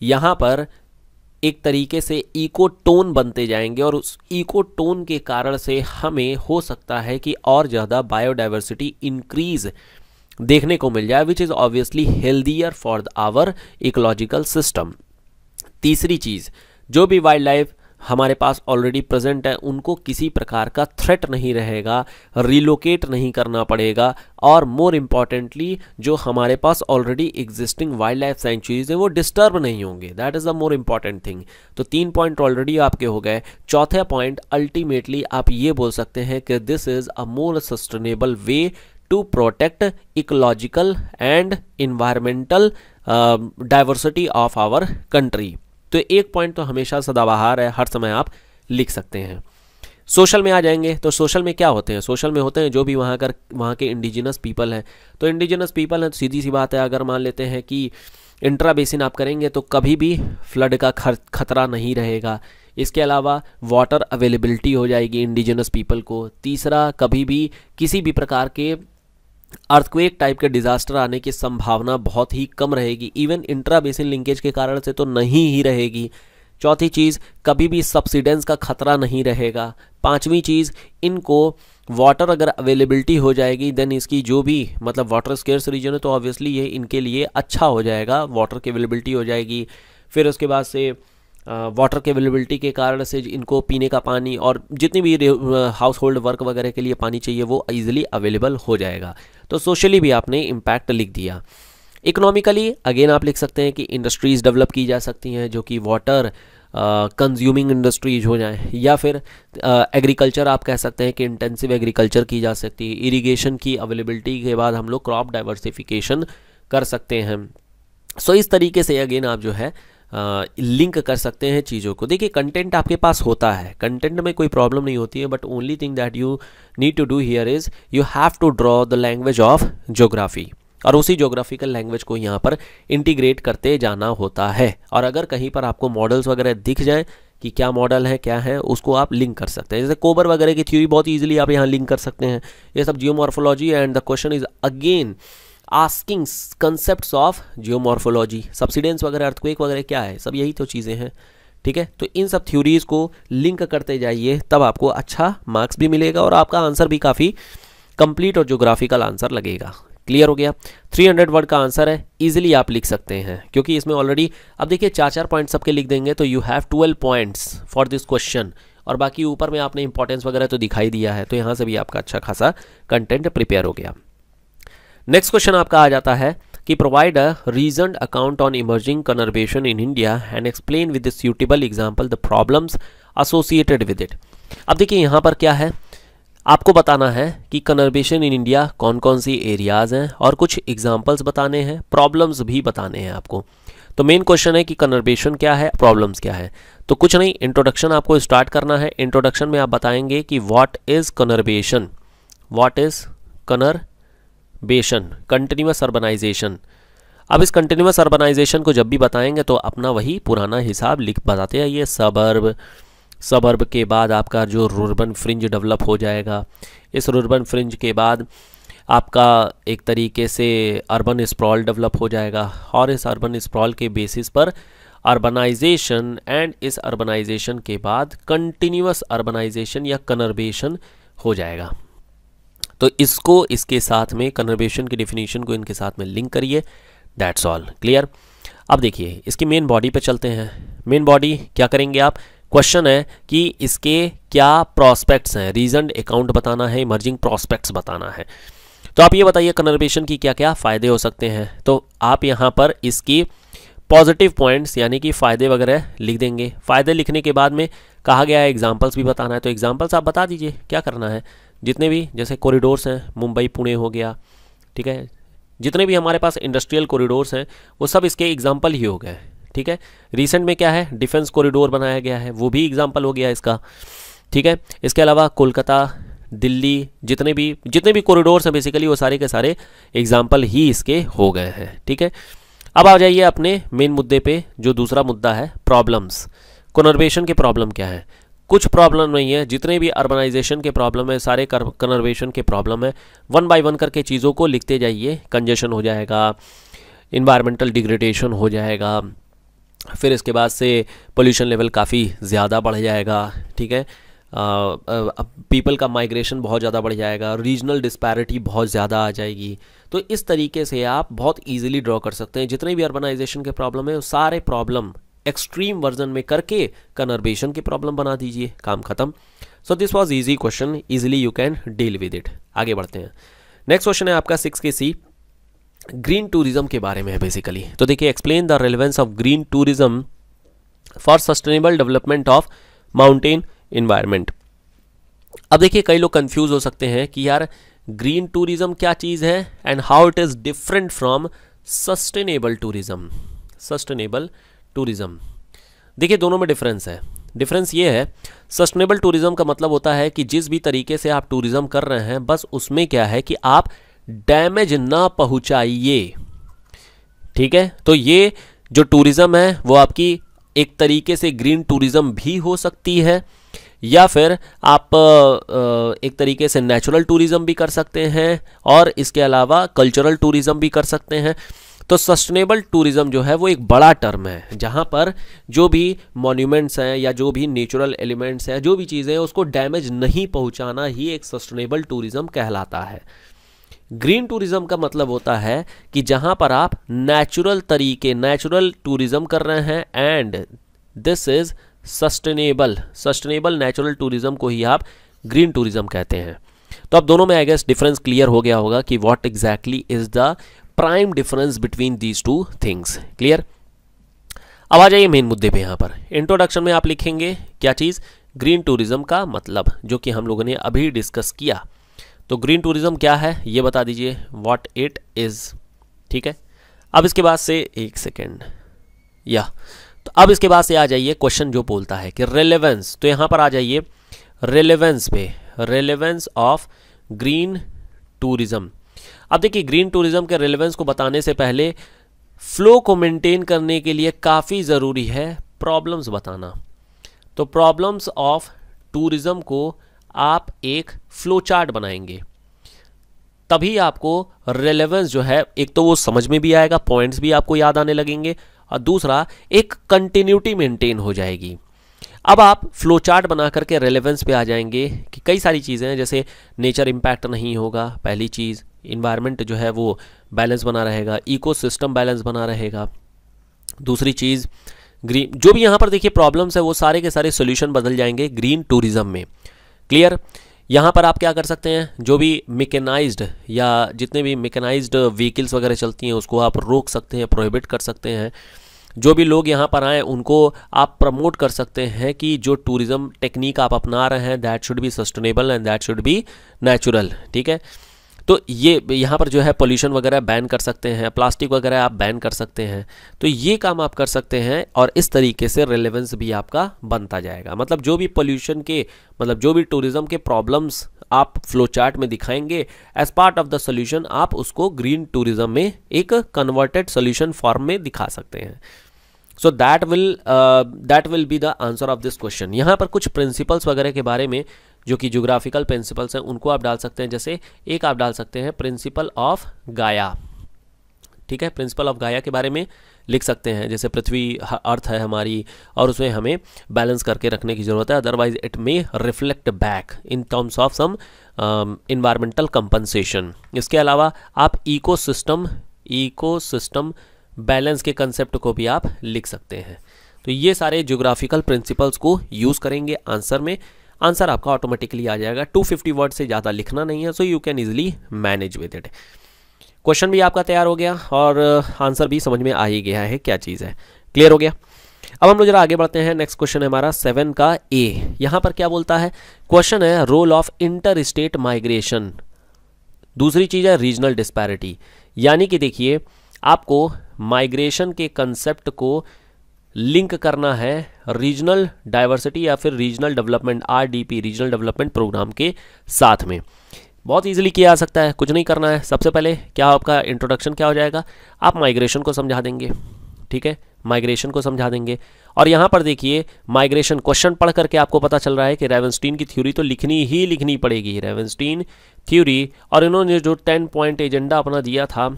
यहाँ पर एक तरीके से इको टोन बनते जाएंगे और उस इको टोन के कारण से हमें हो सकता है कि और ज़्यादा बायोडाइवर्सिटी इंक्रीज़ देखने को मिल जाए which is obviously healthier for our ecological system तीसरी चीज़ जो भी वाइल्ड लाइफ हमारे पास ऑलरेडी प्रेजेंट है उनको किसी प्रकार का थ्रेट नहीं रहेगा रिलोकेट नहीं करना पड़ेगा और मोर इम्पॉर्टेंटली जो हमारे पास already existing wildlife sanctuaries हैं वो डिस्टर्ब नहीं होंगे that is the more important thing तो तीन पॉइंट ऑलरेडी आपके हो गए चौथे पॉइंट अल्टीमेटली आप ये बोल सकते हैं कि this is a more sustainable way to protect ecological and environmental diversity of our country तो एक पॉइंट तो हमेशा सदाबहार है हर समय आप लिख सकते हैं सोशल में आ जाएंगे तो सोशल में क्या होते हैं सोशल में होते हैं जो भी वहाँ कर वहाँ के इंडिजिनस पीपल हैं तो इंडिजिनस पीपल हैं तो सीधी सी बात है अगर मान लेते हैं कि इंट्रा बेसिन आप करेंगे तो कभी भी फ्लड का खतरा नहीं रहेगा इसके अलावा वाटर अवेलेबिलिटी हो जाएगी इंडिजिनस पीपल को तीसरा कभी भी किसी भी प्रकार के अर्थक्वेक टाइप के डिजास्टर आने की संभावना बहुत ही कम रहेगी इवन इंट्रा बेसिन लिंकेज के कारण से तो नहीं ही रहेगी चौथी चीज़ कभी भी सब्सिडेंस का खतरा नहीं रहेगा पांचवी चीज़ इनको वाटर अगर अवेलेबिलिटी हो जाएगी देन इसकी जो भी मतलब वाटर स्केयर्स रीजन है तो ऑब्वियसली ये इनके लिए अच्छा हो जाएगा वाटर की अवेलेबिलिटी हो जाएगी फिर उसके बाद से वाटर की अवेलेबिलिटी के कारण से इनको पीने का पानी और जितनी भी हाउस होल्ड वर्क वगैरह के लिए पानी चाहिए वो ईज़िली अवेलेबल हो जाएगा तो सोशली भी आपने इम्पैक्ट लिख दिया इकोनॉमिकली अगेन आप लिख सकते हैं कि इंडस्ट्रीज़ डेवलप की जा सकती हैं जो कि वाटर कंज्यूमिंग इंडस्ट्रीज हो जाएं या फिर एग्रीकल्चर uh, आप कह सकते हैं कि इंटेंसिव एग्रीकल्चर की जा सकती है इरिगेशन की अवेलेबिलिटी के बाद हम लोग क्रॉप डाइवर्सिफिकेशन कर सकते हैं सो so, इस तरीके से अगेन आप जो है लिंक कर सकते हैं चीज़ों को देखिए कंटेंट आपके पास होता है कंटेंट में कोई प्रॉब्लम नहीं होती है but only thing that you need to do here is you have to draw the language of geography और उसी जोग्राफिकल लैंग्वेज को यहाँ पर इंटीग्रेट करते जाना होता है और अगर कहीं पर आपको मॉडल्स वगैरह दिख जाएँ कि क्या मॉडल है क्या है उसको आप लिंक कर सकते हैं जैसे कोबर वगैरह की थ्योरी बहुत ईजिली आप यहाँ लिंक कर सकते हैं ये सब geomorphology and the question is again asking concept of geomorphology subsidence वगैरह अर्थक्वेक वगैरह क्या है सब यही तो चीज़ें हैं ठीक है तो इन सब थ्योरीज़ को लिंक करते जाइए तब आपको अच्छा मार्क्स भी मिलेगा और आपका आंसर भी काफ़ी कंप्लीट और जोग्राफिकल आंसर लगेगा क्लियर हो गया 300 वर्ड का आंसर है ईजिली आप लिख सकते हैं क्योंकि इसमें ऑलरेडी अब देखिए चार चार पॉइंट सबके लिख देंगे तो you have 12 points for this question और बाकी ऊपर में आपने इंपॉर्टेंस वगैरह तो दिखाई दिया है तो यहाँ से भी आपका अच्छा खासा कंटेंट प्रिपेयर हो गया नेक्स्ट क्वेश्चन आपका आ जाता है कि provide a reason account on emerging conurbation in India and explain with suitable example the problems associated with it अब देखिए यहाँ पर क्या है आपको बताना है कि कन्वर्बेशन इन इंडिया कौन कौन सी एरियाज़ हैं और कुछ एग्जाम्पल्स बताने हैं प्रॉब्लम्स भी बताने हैं आपको तो मेन क्वेश्चन है कि कन्वर्बेशन क्या है प्रॉब्लम्स क्या है तो कुछ नहीं इंट्रोडक्शन आपको स्टार्ट करना है इंट्रोडक्शन में आप बताएंगे कि what is conurbation what is conurbation continuous urbanization अब इस कंटिन्यूस अर्बनाइजेशन को जब भी बताएंगे तो अपना वही पुराना हिसाब लिख बताते आइए सबर्ब सबर्ब के बाद आपका जो रूर्बन फ्रिंज डेवलप हो जाएगा इस रूर्बन फ्रिंज के बाद आपका एक तरीके से अर्बन स्प्रॉल डेवलप हो जाएगा और इस अर्बन स्प्रॉल के बेसिस पर अर्बनाइजेशन एंड इस अर्बनाइजेशन के बाद कंटिन्यूस अर्बनाइजेशन या कनर्बेशन हो जाएगा तो इसको इसके साथ में कन्वर्बेशन की डिफिनीशन को इनके साथ में लिंक करिए दैट्स ऑल क्लियर अब देखिए इसकी मेन बॉडी पर चलते हैं मेन बॉडी क्या करेंगे आप क्वेश्चन है कि इसके क्या प्रॉस्पेक्ट्स हैं रीजन अकाउंट बताना है इमर्जिंग प्रॉस्पेक्ट्स बताना है तो आप ये बताइए कन्वर्बेशन की क्या क्या फ़ायदे हो सकते हैं तो आप यहाँ पर इसकी पॉजिटिव पॉइंट्स यानी कि फ़ायदे वगैरह लिख देंगे फ़ायदे लिखने के बाद में कहा गया है एग्जाम्पल्स भी बताना है तो एग्जाम्पल्स आप बता दीजिए क्या करना है जितने भी जैसे कॉरिडोर्स हैं मुंबई पुणे हो गया ठीक है जितने भी हमारे पास इंडस्ट्रियल कॉरिडोर्स हैं वो सब इसके एग्जाम्पल ही हो गए ठीक है रिसेंट में क्या है डिफेंस कॉरिडोर बनाया गया है वो भी एग्जाम्पल हो गया इसका ठीक है इसके अलावा कोलकाता दिल्ली जितने भी जितने भी कॉरिडोर्स हैं बेसिकली वो सारे के सारे एग्जाम्पल ही इसके हो गए हैं ठीक है अब आ जाइए अपने मेन मुद्दे पे जो दूसरा मुद्दा है प्रॉब्लम्स कॉनर्वेशन के प्रॉब्लम क्या है कुछ प्रॉब्लम नहीं है जितने भी अर्बनाइजेशन के प्रॉब्लम है सारे कन्वर्वेशन के प्रॉब्लम है वन बाय वन करके चीज़ों को लिखते जाइए कंजेशन हो जाएगा इन्वायरमेंटल डिग्रेडेशन हो जाएगा फिर इसके बाद से पोल्यूशन लेवल काफ़ी ज़्यादा बढ़ जाएगा ठीक है पीपल का माइग्रेशन बहुत ज़्यादा बढ़ जाएगा रीजनल डिस्पैरिटी बहुत ज़्यादा आ जाएगी तो इस तरीके से आप बहुत इजीली ड्रॉ कर सकते हैं जितने भी अर्बनाइजेशन के प्रॉब्लम है वो सारे प्रॉब्लम एक्सट्रीम वर्जन में करके कन्वर्बेशन की प्रॉब्लम बना दीजिए काम खत्म so this was easy question easily you can deal with it आगे बढ़ते हैं नेक्स्ट क्वेश्चन है आपका सिक्स के सी ग्रीन टूरिज्म के बारे में है बेसिकली तो देखिए explain the relevance of green tourism for sustainable development of mountain environment अब देखिए कई लोग कंफ्यूज हो सकते हैं कि यार ग्रीन टूरिज्म क्या चीज़ है and how it is different from sustainable tourism sustainable tourism देखिए दोनों में डिफरेंस है डिफरेंस ये है सस्टेनेबल टूरिज़्म का मतलब होता है कि जिस भी तरीके से आप टूरिज़्म कर रहे हैं बस उसमें क्या है कि आप डैमेज ना पहुँचाइए ठीक है तो ये जो टूरिज़्म है वो आपकी एक तरीके से ग्रीन टूरिज़्म भी हो सकती है या फिर आप एक तरीके से नेचुरल टूरिज़्म भी कर सकते हैं और इसके अलावा कल्चरल टूरिज़्म भी कर सकते हैं तो सस्टेनेबल टूरिज्म जो है वो एक बड़ा टर्म है जहाँ पर जो भी मॉन्यूमेंट्स हैं या जो भी नेचुरल एलिमेंट्स हैं जो भी चीज़ें हैं उसको डैमेज नहीं पहुँचाना ही एक सस्टेनेबल टूरिज्म कहलाता है ग्रीन टूरिज्म का मतलब होता है कि जहाँ पर आप नेचुरल तरीके नेचुरल टूरिज्म कर रहे हैं and this is sustainable sustainable natural tourism को ही आप ग्रीन टूरिज्म कहते हैं तो अब दोनों में आई गेस डिफरेंस क्लियर हो गया होगा कि what exactly is the prime difference between these two things clear अब आ जाइए मेन मुद्दे पे यहाँ पर इंट्रोडक्शन में आप लिखेंगे क्या चीज़ ग्रीन टूरिज्म का मतलब जो कि हम लोगों ने अभी डिस्कस किया तो ग्रीन टूरिज्म क्या है ये बता दीजिए व्हाट इट इज़ ठीक है अब इसके बाद से एक सेकेंड या तो अब इसके बाद से आ जाइए क्वेश्चन जो बोलता है कि रेलेवेंस तो यहाँ पर आ जाइए रेलेवेंस पे रेलेवेंस ऑफ ग्रीन टूरिज्म अब देखिए ग्रीन टूरिज्म के रिलेवेंस को बताने से पहले फ्लो को मेंटेन करने के लिए काफ़ी ज़रूरी है प्रॉब्लम्स बताना तो प्रॉब्लम्स ऑफ टूरिज़्म को आप एक फ्लो चार्ट बनाएंगे तभी आपको रेलेवेंस जो है एक तो वो समझ में भी आएगा पॉइंट्स भी आपको याद आने लगेंगे और दूसरा एक कंटिन्यूटी मेंटेन हो जाएगी अब आप फ्लो चार्ट बना करके रेलेवेंस पे आ जाएंगे कि कई सारी चीज़ें हैं जैसे नेचर इम्पैक्ट नहीं होगा पहली चीज़ इन्वायरमेंट जो है वो बैलेंस बना रहेगा इको बैलेंस बना रहेगा दूसरी चीज़ ग्रीन जो भी यहाँ पर देखिए प्रॉब्लम्स है वो सारे के सारे सोल्यूशन बदल जाएंगे ग्रीन टूरिज्म में क्लियर यहाँ पर आप क्या कर सकते हैं जो भी मेकेनाइज्ड या जितने भी मेकेनाइज्ड व्हीकल्स वगैरह चलती हैं उसको आप रोक सकते हैं प्रोहिबिट कर सकते हैं जो भी लोग यहाँ पर आएँ उनको आप प्रमोट कर सकते हैं कि जो टूरिज़्म टेक्निक आप अपना रहे हैं that should be sustainable and that should be natural ठीक है तो ये यहाँ पर जो है पोल्यूशन वगैरह बैन कर सकते हैं प्लास्टिक वगैरह आप बैन कर सकते हैं तो ये काम आप कर सकते हैं और इस तरीके से रिलेवेंस भी आपका बनता जाएगा मतलब जो भी पोल्यूशन के मतलब जो भी टूरिज्म के प्रॉब्लम्स आप फ्लो चार्ट में दिखाएंगे as part of the solution आप उसको ग्रीन टूरिज्म में एक कन्वर्टेड सोल्यूशन फॉर्म में दिखा सकते हैं so that will that will be the answer of this question यहाँ पर कुछ प्रिंसिपल्स वगैरह के बारे में जो कि जोग्राफिकल प्रिंसिपल्स हैं उनको आप डाल सकते हैं जैसे एक आप डाल सकते हैं प्रिंसिपल ऑफ गाया ठीक है प्रिंसिपल ऑफ गाया के बारे में लिख सकते हैं जैसे पृथ्वी अर्थ है हमारी और उसमें हमें बैलेंस करके रखने की ज़रूरत है otherwise it may reflect back in terms of some environmental compensation इसके अलावा आप इको सिस्टम बैलेंस के कंसेप्ट को भी आप लिख सकते हैं तो ये सारे ज्योग्राफिकल प्रिंसिपल्स को यूज़ करेंगे आंसर में आंसर आपका ऑटोमेटिकली आ जाएगा 250 वर्ड से ज़्यादा लिखना नहीं है so you can easily manage with it question भी आपका तैयार हो गया और आंसर uh, भी समझ में आ ही गया है क्या चीज़ है क्लियर हो गया अब हम लोग जरा आगे बढ़ते हैं नेक्स्ट क्वेश्चन है हमारा सेवन का ए यहाँ पर क्या बोलता है क्वेश्चन है role of inter state migration दूसरी चीज़ है रीजनल डिस्पैरिटी यानी कि देखिए आपको माइग्रेशन के कंसेप्ट को लिंक करना है रीजनल डाइवर्सिटी या फिर regional development RDP regional development program के साथ में बहुत इजीली किया जा सकता है कुछ नहीं करना है सबसे पहले क्या आपका इंट्रोडक्शन क्या हो जाएगा आप माइग्रेशन को समझा देंगे ठीक है माइग्रेशन को समझा देंगे और यहाँ पर देखिए माइग्रेशन क्वेश्चन पढ़ करके आपको पता चल रहा है कि रेवनस्टीन की थ्योरी तो लिखनी ही लिखनी पड़ेगी रेवनस्टीन थ्योरी और इन्होंने जो टेन पॉइंट एजेंडा अपना दिया था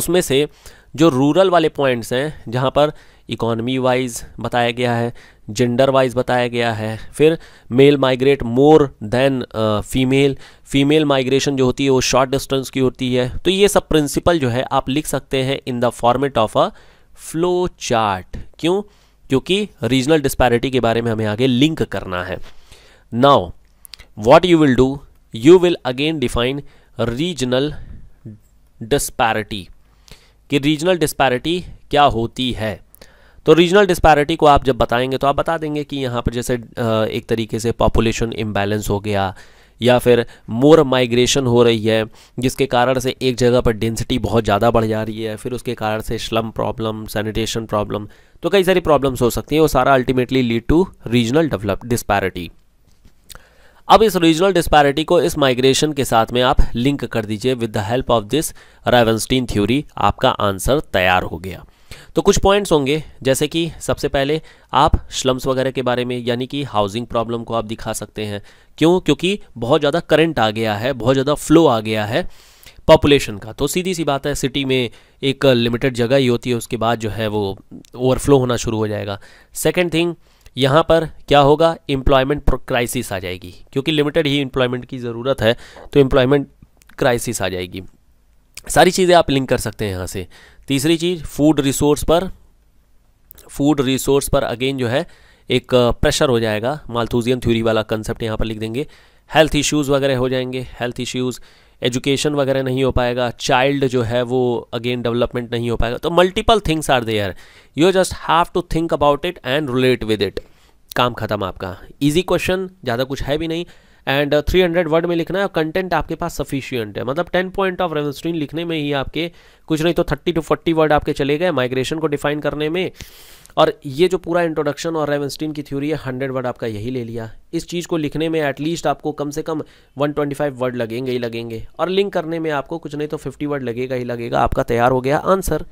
उसमें से जो रूरल वाले पॉइंट्स हैं जहाँ पर इकोनमी वाइज बताया गया है जेंडर वाइज बताया गया है फिर male migrate more than female female migration जो होती है वो शॉर्ट डिस्टेंस की होती है तो ये सब प्रिंसिपल जो है आप लिख सकते हैं in the format of a flow chart क्यों क्योंकि रीजनल डिस्पैरिटी के बारे में हमें आगे लिंक करना है now what you will do you will again define regional disparity कि रीजनल डिस्पैरिटी क्या होती है तो रीजनल डिस्पैरिटी को आप जब बताएंगे तो आप बता देंगे कि यहाँ पर जैसे एक तरीके से पॉपुलेशन इम्बैलेंस हो गया या फिर मोर माइग्रेशन हो रही है जिसके कारण से एक जगह पर डेंसिटी बहुत ज़्यादा बढ़ जा रही है फिर उसके कारण से स्लम प्रॉब्लम सैनिटेशन प्रॉब्लम तो कई सारी प्रॉब्लम्स हो सकती हैं वो सारा ultimately lead to regional develop disparity अब इस रीजनल डिस्पैरिटी को इस माइग्रेशन के साथ में आप लिंक कर दीजिए with the help of this Ravenstein theory आपका आंसर तैयार हो गया तो कुछ पॉइंट्स होंगे जैसे कि सबसे पहले आप स्लम्स वगैरह के बारे में यानी कि हाउसिंग प्रॉब्लम को आप दिखा सकते हैं क्यों क्योंकि बहुत ज़्यादा करंट आ गया है बहुत ज़्यादा फ्लो आ गया है पॉपुलेशन का तो सीधी सी बात है सिटी में एक लिमिटेड जगह ही होती है उसके बाद जो है वो ओवरफ्लो होना शुरू हो जाएगा सेकेंड थिंग यहाँ पर क्या होगा एम्प्लॉयमेंट क्राइसिस आ जाएगी क्योंकि लिमिटेड ही एम्प्लॉयमेंट की ज़रूरत है तो एम्प्लॉयमेंट क्राइसिस आ जाएगी सारी चीज़ें आप लिंक कर सकते हैं यहाँ से तीसरी चीज़ फूड रिसोर्स पर फूड रिसोर्स पर अगेन जो है एक प्रेशर uh, हो जाएगा मालथूजियन थ्योरी वाला कंसेप्ट यहाँ पर लिख देंगे हेल्थ इश्यूज़ वगैरह हो जाएंगे हेल्थ इश्यूज़ एजुकेशन वगैरह नहीं हो पाएगा चाइल्ड जो है वो अगेन डेवलपमेंट नहीं हो पाएगा तो multiple things are there you just have to think about it and relate with it काम खत्म आपका इजी क्वेश्चन ज़्यादा कुछ है भी नहीं एंड थ्री हंड्रेड वर्ड में लिखना है और कंटेंट आपके पास सफिशियंट है मतलब ten point of Ravenstein लिखने में ही आपके कुछ नहीं तो थर्टी टू फोर्टी वर्ड आपके चले गए माइग्रेशन को डिफाइन करने में और ये जो पूरा इंट्रोडक्शन और रेवनस्टीन की थ्योरी है हंड्रेड वर्ड आपका यही ले लिया इस चीज़ को लिखने में एटलीस्ट आपको कम से कम वन वर्ड लगेंगे ही लगेंगे और लिंक करने में आपको कुछ नहीं तो फिफ्टी वर्ड लगेगा ही लगेगा आपका तैयार हो गया answer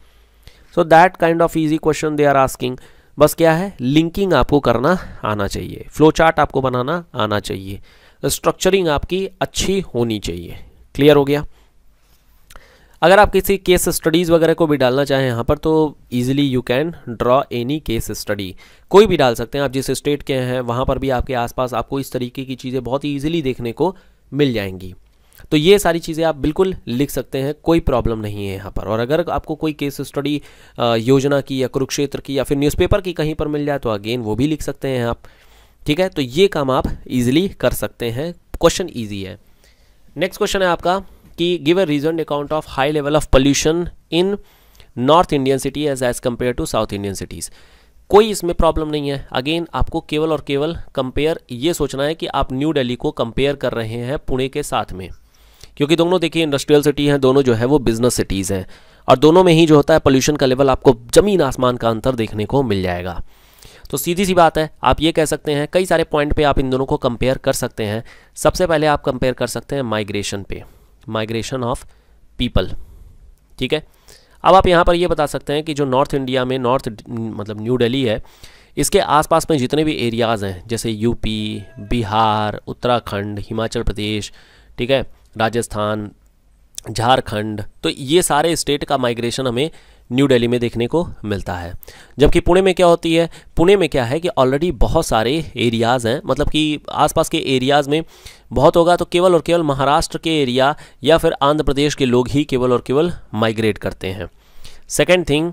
so that kind of easy question they are asking बस क्या है लिंकिंग आपको करना आना चाहिए फ्लो चार्ट आपको बनाना आना चाहिए स्ट्रक्चरिंग आपकी अच्छी होनी चाहिए क्लियर हो गया अगर आप किसी केस स्टडीज़ वगैरह को भी डालना चाहें यहाँ पर तो easily you can draw any case study कोई भी डाल सकते हैं आप जिस स्टेट के हैं वहाँ पर भी आपके आसपास आपको इस तरीके की चीज़ें बहुत ही ईजिली देखने को मिल जाएंगी तो ये सारी चीज़ें आप बिल्कुल लिख सकते हैं कोई प्रॉब्लम नहीं है यहाँ पर और अगर आपको कोई केस स्टडी योजना की या कुरुक्षेत्र की या फिर न्यूज़पेपर की कहीं पर मिल जाए तो अगेन वो भी लिख सकते हैं आप ठीक है तो ये काम आप इजीली कर सकते हैं क्वेश्चन इजी है नेक्स्ट क्वेश्चन है आपका कि give a reason account of high level of pollution in north Indian city as as compare to south Indian cities कोई इसमें प्रॉब्लम नहीं है अगेन आपको केवल और केवल कंपेयर ये सोचना है कि आप न्यू डेली को कंपेयर कर रहे हैं पुणे के साथ में क्योंकि दोनों देखिए इंडस्ट्रियल सिटी हैं दोनों जो है वो बिजनेस सिटीज़ हैं और दोनों में ही जो होता है पोल्यूशन का लेवल आपको ज़मीन आसमान का अंतर देखने को मिल जाएगा तो सीधी सी बात है आप ये कह सकते हैं कई सारे पॉइंट पे आप इन दोनों को कंपेयर कर सकते हैं सबसे पहले आप कंपेयर कर सकते हैं माइग्रेशन पे माइग्रेशन ऑफ पीपल ठीक है अब आप यहाँ पर ये बता सकते हैं कि जो नॉर्थ इंडिया में नॉर्थ मतलब न्यू डेली है इसके आसपास में जितने भी एरियाज़ हैं जैसे यूपी बिहार उत्तराखंड हिमाचल प्रदेश ठीक है राजस्थान झारखंड तो ये सारे स्टेट का माइग्रेशन हमें न्यू दिल्ली में देखने को मिलता है जबकि पुणे में क्या होती है पुणे में क्या है कि ऑलरेडी बहुत सारे एरियाज़ हैं मतलब कि आसपास के एरियाज़ में बहुत होगा तो केवल और केवल महाराष्ट्र के एरिया या फिर आंध्र प्रदेश के लोग ही केवल और केवल माइग्रेट करते हैं सेकेंड थिंग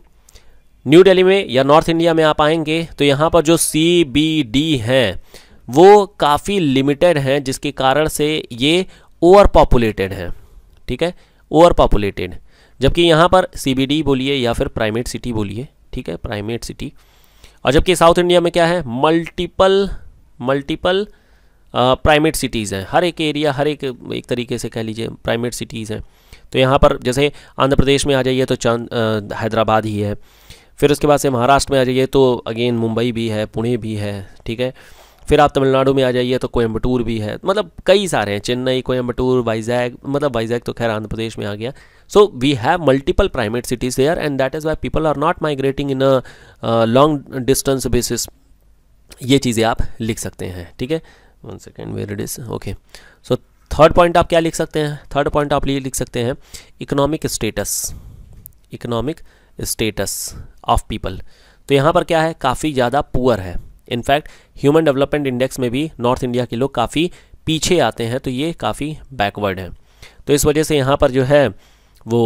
न्यू दिल्ली में या नॉर्थ इंडिया में आप आएंगे तो यहाँ पर जो सी बी डी हैं वो काफ़ी लिमिटेड हैं जिसके कारण से ये ओवर पॉपुलेटेड हैं ठीक है ओवर पॉपुलेटेड जबकि यहाँ पर सी बोलिए या फिर प्राइमेट सिटी बोलिए ठीक है प्राइमेट सिटी और जबकि साउथ इंडिया में क्या है मल्टीपल मल्टीपल प्राइमेट सिटीज़ हैं हर एक एरिया हर एक एक तरीके से कह लीजिए प्राइमेट सिटीज़ हैं तो यहाँ पर जैसे आंध्र प्रदेश में आ जाइए तो चांद हैदराबाद ही है फिर उसके बाद से महाराष्ट्र में आ जाइए तो अगेन मुंबई भी है पुणे भी है ठीक है फिर आप तमिलनाडु में आ जाइए तो कोयम्बटूर भी है मतलब कई सारे हैं चेन्नई कोयम्बटूर वाइजैग मतलब वाइजैग तो खैर आंध्र प्रदेश में आ गया so we have multiple private cities there and that is why people are not migrating in a long distance basis ये चीज़ें आप लिख सकते हैं ठीक है one second where it is okay so third point आप क्या लिख सकते हैं थर्ड पॉइंट आप ये लिख सकते हैं economic status economic status of people तो यहाँ पर क्या है काफ़ी ज़्यादा पुअर है इनफैक्ट ह्यूमन डेवलपमेंट इंडेक्स में भी नॉर्थ इंडिया के लोग काफ़ी पीछे आते हैं तो ये काफ़ी बैकवर्ड है तो इस वजह से यहाँ पर जो है वो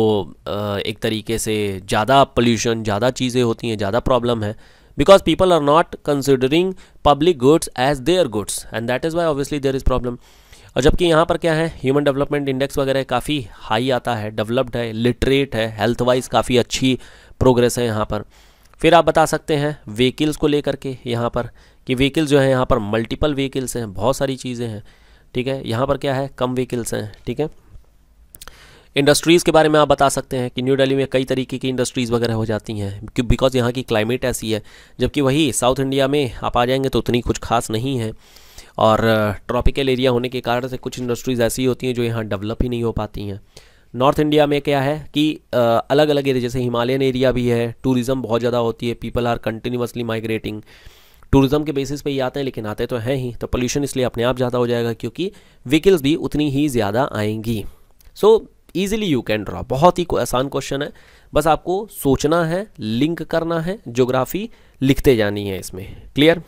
एक तरीके से ज़्यादा पोल्यूशन ज़्यादा चीज़ें होती हैं ज़्यादा प्रॉब्लम है because people are not considering public goods as their goods and that is why obviously there is problem और जबकि यहाँ पर क्या है ह्यूमन डेवलपमेंट इंडेक्स वगैरह काफ़ी हाई आता है डेवलप्ड है लिटरेट है हेल्थ वाइज काफ़ी अच्छी प्रोग्रेस है यहाँ पर फिर आप बता सकते हैं व्हीकल्स को लेकर के यहाँ पर कि व्हीकल्स जो है यहाँ पर मल्टीपल व्हीकल्स हैं बहुत सारी चीज़ें हैं ठीक है यहाँ पर क्या है कम व्हीकल्स हैं ठीक है इंडस्ट्रीज़ के बारे में आप बता सकते हैं कि न्यू दिल्ली में कई तरीके की इंडस्ट्रीज़ वगैरह हो जाती हैं बिकॉज़ यहाँ की क्लाइमेट ऐसी है जबकि वही साउथ इंडिया में आप आ जाएंगे तो उतनी कुछ खास नहीं है और ट्रॉपिकल uh, एरिया होने के कारण से कुछ इंडस्ट्रीज़ ऐसी होती हैं जो यहाँ डेवलप ही नहीं हो पाती हैं नॉर्थ इंडिया में क्या है कि अलग अलग एरिया जैसे हिमालयन एरिया भी है टूरिज़्म बहुत ज़्यादा होती है people are continuously migrating tourism के बेसिस पे ही आते हैं लेकिन आते तो हैं ही तो पोल्यूशन इसलिए अपने आप ज़्यादा हो जाएगा क्योंकि व्हीकल्स भी उतनी ही ज़्यादा आएंगी so easily you can draw बहुत ही आसान क्वेश्चन है बस आपको सोचना है लिंक करना है जोग्राफ़ी लिखते जानी है इसमें क्लियर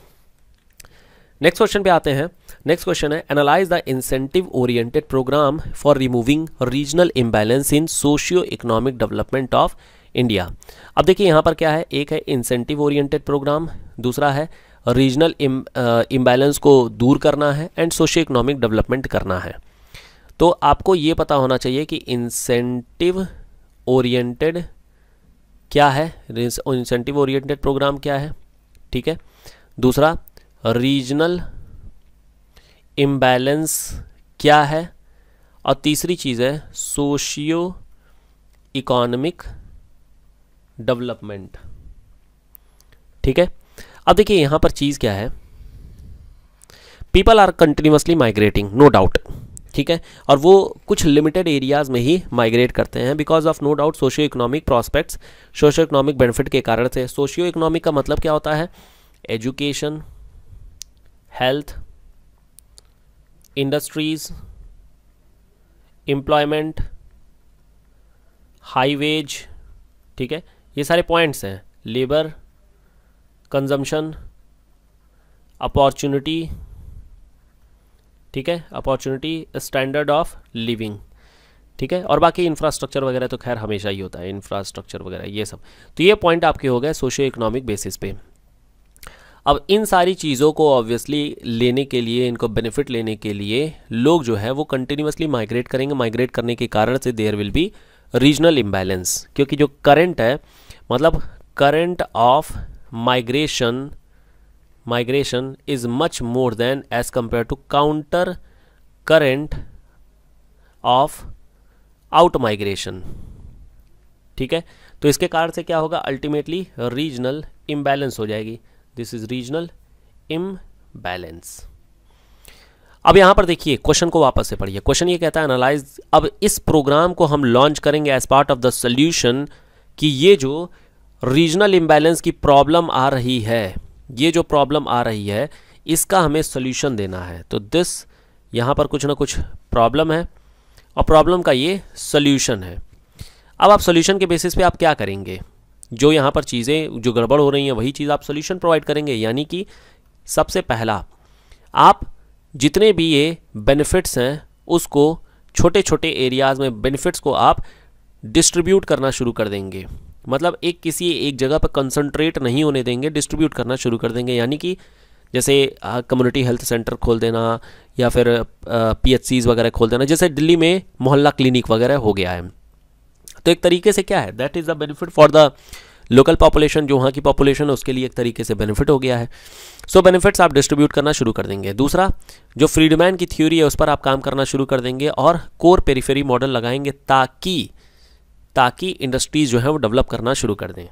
नेक्स्ट क्वेश्चन पे आते हैं नेक्स्ट क्वेश्चन है analyse the incentive oriented program for removing regional imbalance in socio economic development of India अब देखिए यहाँ पर क्या है एक है इंसेंटिव ओरिएंटेड प्रोग्राम दूसरा है रीजनल इम्बैलेंस uh, को दूर करना है एंड सोशियो इकोनॉमिक डेवलपमेंट करना है तो आपको ये पता होना चाहिए कि इंसेंटिव ओरिएंटेड क्या है इंसेंटिव ओरिएंटेड प्रोग्राम क्या है ठीक है दूसरा रीजनल इम्बैलेंस क्या है और तीसरी चीज़ है सोशियो इकोनॉमिक डेवलपमेंट ठीक है अब देखिए यहाँ पर चीज़ क्या है people are continuously migrating no doubt ठीक है और वो कुछ लिमिटेड एरियाज़ में ही माइग्रेट करते हैं because of no doubt socio economic prospects socio economic benefit के कारण से सोशियो इकोनॉमिक का मतलब क्या होता है education health industries employment high wage ठीक है ये सारे पॉइंट्स हैं लेबर कंजम्पशन अपॉर्चुनिटी ठीक है अपॉर्चुनिटी स्टैंडर्ड ऑफ लिविंग ठीक है और बाकी इंफ्रास्ट्रक्चर वगैरह तो खैर हमेशा ही होता है इंफ्रास्ट्रक्चर वगैरह ये सब तो ये पॉइंट आपके हो गए सोशियो इकोनॉमिक बेसिस पे अब इन सारी चीज़ों को ऑब्वियसली लेने के लिए इनको बेनिफिट लेने के लिए लोग जो है वो कंटिन्यूसली माइग्रेट करेंगे माइग्रेट करने के कारण से there will be regional imbalance क्योंकि जो करंट है मतलब current of migration migration is much more than as compare to counter current of out migration ठीक है तो इसके कारण से क्या होगा अल्टीमेटली रीजनल इम्बैलेंस हो जाएगी दिस इज रीजनल इम्बैलेंस अब यहां पर देखिए क्वेश्चन को वापस से पढ़िए क्वेश्चन ये कहता है एनालाइज अब इस प्रोग्राम को हम लॉन्च करेंगे as part of the solution कि ये जो रीजनल इम्बैलेंस की प्रॉब्लम आ रही है ये जो प्रॉब्लम आ रही है इसका हमें सोल्यूशन देना है तो दिस यहां पर कुछ ना कुछ प्रॉब्लम है और प्रॉब्लम का ये सोल्यूशन है अब आप सोल्यूशन के बेसिस पे आप क्या करेंगे जो यहाँ पर चीज़ें जो गड़बड़ हो रही हैं वही चीज़ आप सोल्यूशन प्रोवाइड करेंगे यानी कि सबसे पहला आप जितने भी ये बेनिफिट्स हैं उसको छोटे छोटे एरियाज़ में बेनिफिट्स को आप डिस्ट्रीब्यूट करना शुरू कर देंगे मतलब एक किसी एक जगह पर कंसंट्रेट नहीं होने देंगे डिस्ट्रीब्यूट करना शुरू कर देंगे यानी कि जैसे कम्युनिटी हेल्थ सेंटर खोल देना या फिर पीएचसीज वगैरह खोल देना जैसे दिल्ली में मोहल्ला क्लिनिक वगैरह हो गया है तो एक तरीके से क्या है that is the benefit for the local population जो वहाँ की पॉपुलेशन है उसके लिए एक तरीके से बेनिफिट हो गया है सो so, बेनिफिट्स आप डिस्ट्रीब्यूट करना शुरू कर देंगे दूसरा जो फ्रीडमैन की थ्योरी है उस पर आप काम करना शुरू कर देंगे और कोर पेरीफेरी मॉडल लगाएंगे ताकि ताकि इंडस्ट्रीज़ जो है वो डेवलप करना शुरू कर दें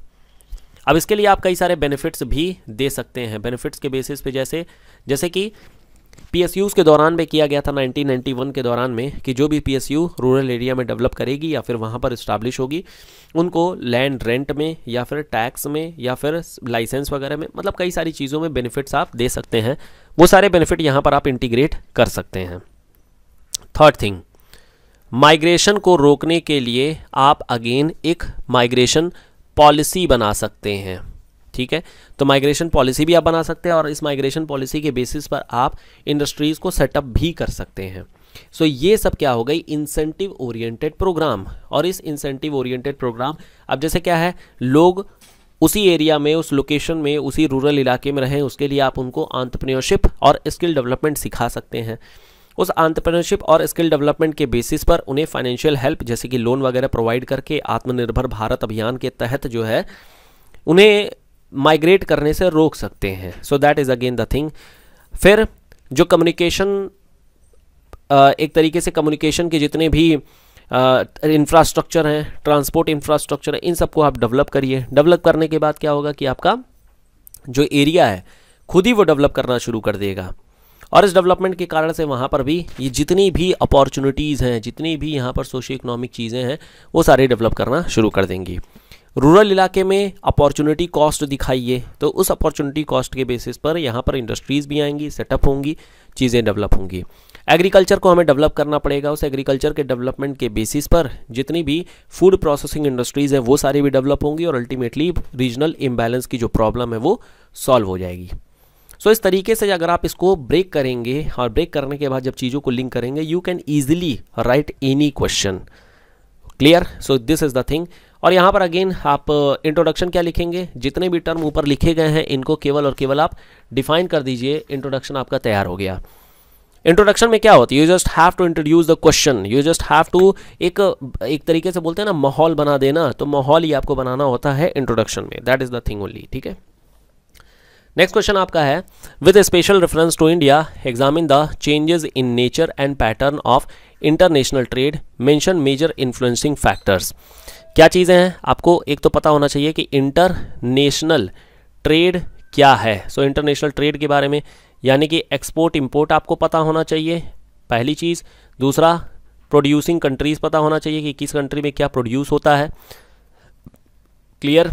अब इसके लिए आप कई सारे बेनिफिट्स भी दे सकते हैं बेनिफिट्स के बेसिस पे जैसे जैसे कि पी के दौरान में किया गया था 1991 के दौरान में कि जो भी पीएसयू रूरल एरिया में डेवलप करेगी या फिर वहाँ पर इस्टाब्लिश होगी उनको लैंड रेंट में या फिर टैक्स में या फिर लाइसेंस वगैरह में मतलब कई सारी चीज़ों में बेनिफिट्स आप दे सकते हैं वो सारे बेनिफिट यहाँ पर आप इंटीग्रेट कर सकते हैं थर्ड थिंग माइग्रेशन को रोकने के लिए आप अगेन एक माइग्रेशन पॉलिसी बना सकते हैं ठीक है तो माइग्रेशन पॉलिसी भी आप बना सकते हैं और इस माइग्रेशन पॉलिसी के बेसिस पर आप इंडस्ट्रीज़ को सेटअप भी कर सकते हैं सो so, ये सब क्या हो गई इंसेंटिव ओरिएंटेड प्रोग्राम और इस इंसेंटिव ओरिएंटेड प्रोग्राम अब जैसे क्या है लोग उसी एरिया में उस लोकेशन में उसी रूरल इलाके में रहें उसके लिए आप उनको आंतप्रनियोरशिप और स्किल डेवलपमेंट सिखा सकते हैं उस आंतप्रनियोरशिप और स्किल डेवलपमेंट के बेसिस पर उन्हें फाइनेंशियल हेल्प जैसे कि लोन वगैरह प्रोवाइड करके आत्मनिर्भर भारत अभियान के तहत जो है उन्हें माइग्रेट करने से रोक सकते हैं so that is again the thing फिर जो कम्युनिकेशन एक तरीके से कम्युनिकेशन के जितने भी इंफ्रास्ट्रक्चर हैं ट्रांसपोर्ट इंफ्रास्ट्रक्चर है इन सबको आप डेवलप करिए डेवलप करने के बाद क्या होगा कि आपका जो एरिया है खुद ही वो डेवलप करना शुरू कर देगा और इस डेवलपमेंट के कारण से वहाँ पर भी ये जितनी भी अपॉर्चुनिटीज़ हैं जितनी भी यहाँ पर सोशो इकोनॉमिक चीज़ें हैं वो सारे डेवलप करना शुरू कर देंगी रूरल इलाके में अपॉर्चुनिटी कॉस्ट दिखाइए तो उस अपॉर्चुनिटी कॉस्ट के बेसिस पर यहाँ पर इंडस्ट्रीज़ भी आएंगी सेटअप होंगी चीज़ें डेवलप होंगी एग्रीकल्चर को हमें डेवलप करना पड़ेगा उस एग्रीकल्चर के डेवलपमेंट के बेसिस पर जितनी भी फूड प्रोसेसिंग इंडस्ट्रीज़ हैं वो सारी भी डेवलप होंगी और अल्टीमेटली रीजनल इम्बैलेंस की जो प्रॉब्लम है वो सॉल्व हो जाएगी सो so, इस तरीके से अगर आप इसको ब्रेक करेंगे और ब्रेक करने के बाद जब चीज़ों को लिंक करेंगे you can easily write any question clear so this is the thing और यहाँ पर अगेन आप इंट्रोडक्शन uh, क्या लिखेंगे जितने भी टर्म ऊपर लिखे गए हैं इनको केवल और केवल आप डिफाइन कर दीजिए इंट्रोडक्शन आपका तैयार हो गया इंट्रोडक्शन में क्या होती है you just have to introduce the question you just have to एक एक तरीके से बोलते हैं ना माहौल बना देना तो माहौल ही आपको बनाना होता है इंट्रोडक्शन में that is the thing only ठीक है नेक्स्ट क्वेश्चन आपका है with special reference to India examine the changes in nature and pattern of international trade mention major influencing factors क्या चीज़ें हैं आपको एक तो पता होना चाहिए कि इंटरनेशनल ट्रेड क्या है सो इंटरनेशनल ट्रेड के बारे में यानी कि एक्सपोर्ट इंपोर्ट आपको पता होना चाहिए पहली चीज़ दूसरा प्रोड्यूसिंग कंट्रीज़ पता होना चाहिए कि किस कंट्री में क्या प्रोड्यूस होता है क्लियर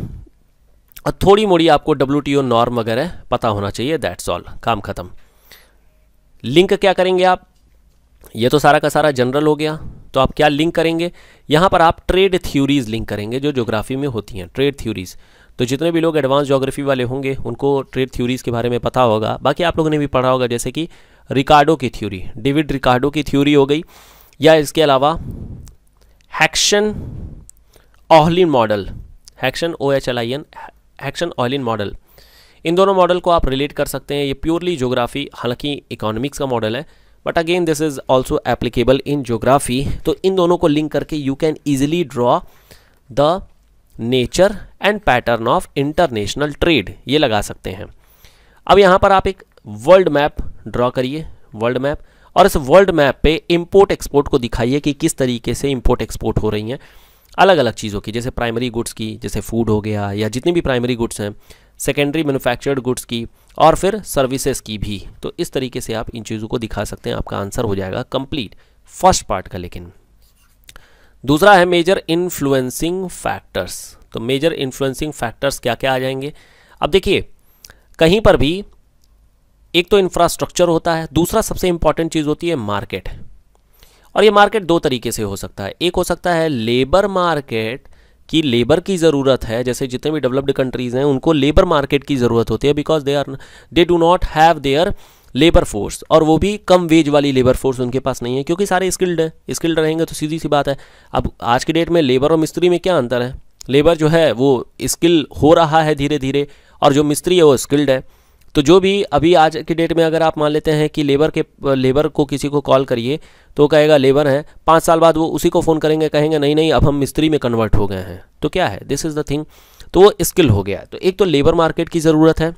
और थोड़ी मोड़ी आपको डब्ल्यू टी ओ नॉर्म वगैरह पता होना चाहिए दैट्स ऑल काम ख़त्म लिंक क्या करेंगे आप ये तो सारा का सारा जनरल हो गया तो आप क्या लिंक करेंगे यहाँ पर आप ट्रेड थ्योरीज लिंक करेंगे जो जोग्राफी में होती हैं ट्रेड थ्योरीज तो जितने भी लोग एडवांस जोग्राफी वाले होंगे उनको ट्रेड थ्योरीज के बारे में पता होगा बाकी आप लोगों ने भी पढ़ा होगा जैसे कि रिकार्डो की थ्योरी डेविड रिकार्डो की थ्योरी हो गई या इसके अलावा Heckscher Ohlin model Heckscher O H L I N Heckscher Ohlin model इन दोनों मॉडल को आप रिलेट कर सकते हैं ये प्योरली जोग्राफी हालांकि इकोनॉमिक्स का मॉडल है but again this is also applicable in geography तो इन दोनों को लिंक करके you can easily draw the nature and pattern of international trade ये लगा सकते हैं अब यहाँ पर आप एक वर्ल्ड मैप ड्रॉ करिए वर्ल्ड मैप और इस वर्ल्ड मैप पे इम्पोर्ट एक्सपोर्ट को दिखाइए कि किस तरीके से इम्पोर्ट एक्सपोर्ट हो रही हैं अलग अलग चीज़ों की जैसे प्राइमरी गुड्स की जैसे फूड हो गया या जितनी भी प्राइमरी गुड्स हैं सेकेंडरी मैनुफैक्चर्ड गुड्स की और फिर सर्विसेज की भी तो इस तरीके से आप इन चीज़ों को दिखा सकते हैं आपका आंसर हो जाएगा कंप्लीट फर्स्ट पार्ट का लेकिन दूसरा है मेजर इन्फ्लुएंसिंग फैक्टर्स तो मेजर इन्फ्लुएंसिंग फैक्टर्स क्या क्या आ जाएंगे अब देखिए कहीं पर भी एक तो इंफ्रास्ट्रक्चर होता है दूसरा सबसे इंपॉर्टेंट चीज़ होती है मार्केट और ये मार्केट दो तरीके से हो सकता है एक हो सकता है लेबर मार्केट कि लेबर की ज़रूरत है जैसे जितने भी डेवलप्ड कंट्रीज़ हैं उनको लेबर मार्केट की ज़रूरत होती है because they are they do not have their labour force और वो भी कम वेज वाली लेबर फोर्स उनके पास नहीं है क्योंकि सारे स्किल्ड हैं स्किल्ड रहेंगे तो सीधी सी बात है अब आज की डेट में लेबर और मिस्त्री में क्या अंतर है लेबर जो है वो स्किल हो रहा है धीरे धीरे और जो मिस्त्री है वो स्किल्ड है तो जो भी अभी आज के डेट में अगर आप मान लेते हैं कि लेबर के लेबर को किसी को कॉल करिए तो कहेगा लेबर है पाँच साल बाद वो उसी को फ़ोन करेंगे कहेंगे नहीं नहीं अब हम मिस्त्री में कन्वर्ट हो गए हैं तो क्या है दिस इज़ द थिंग तो वो स्किल हो गया तो एक तो लेबर मार्केट की ज़रूरत है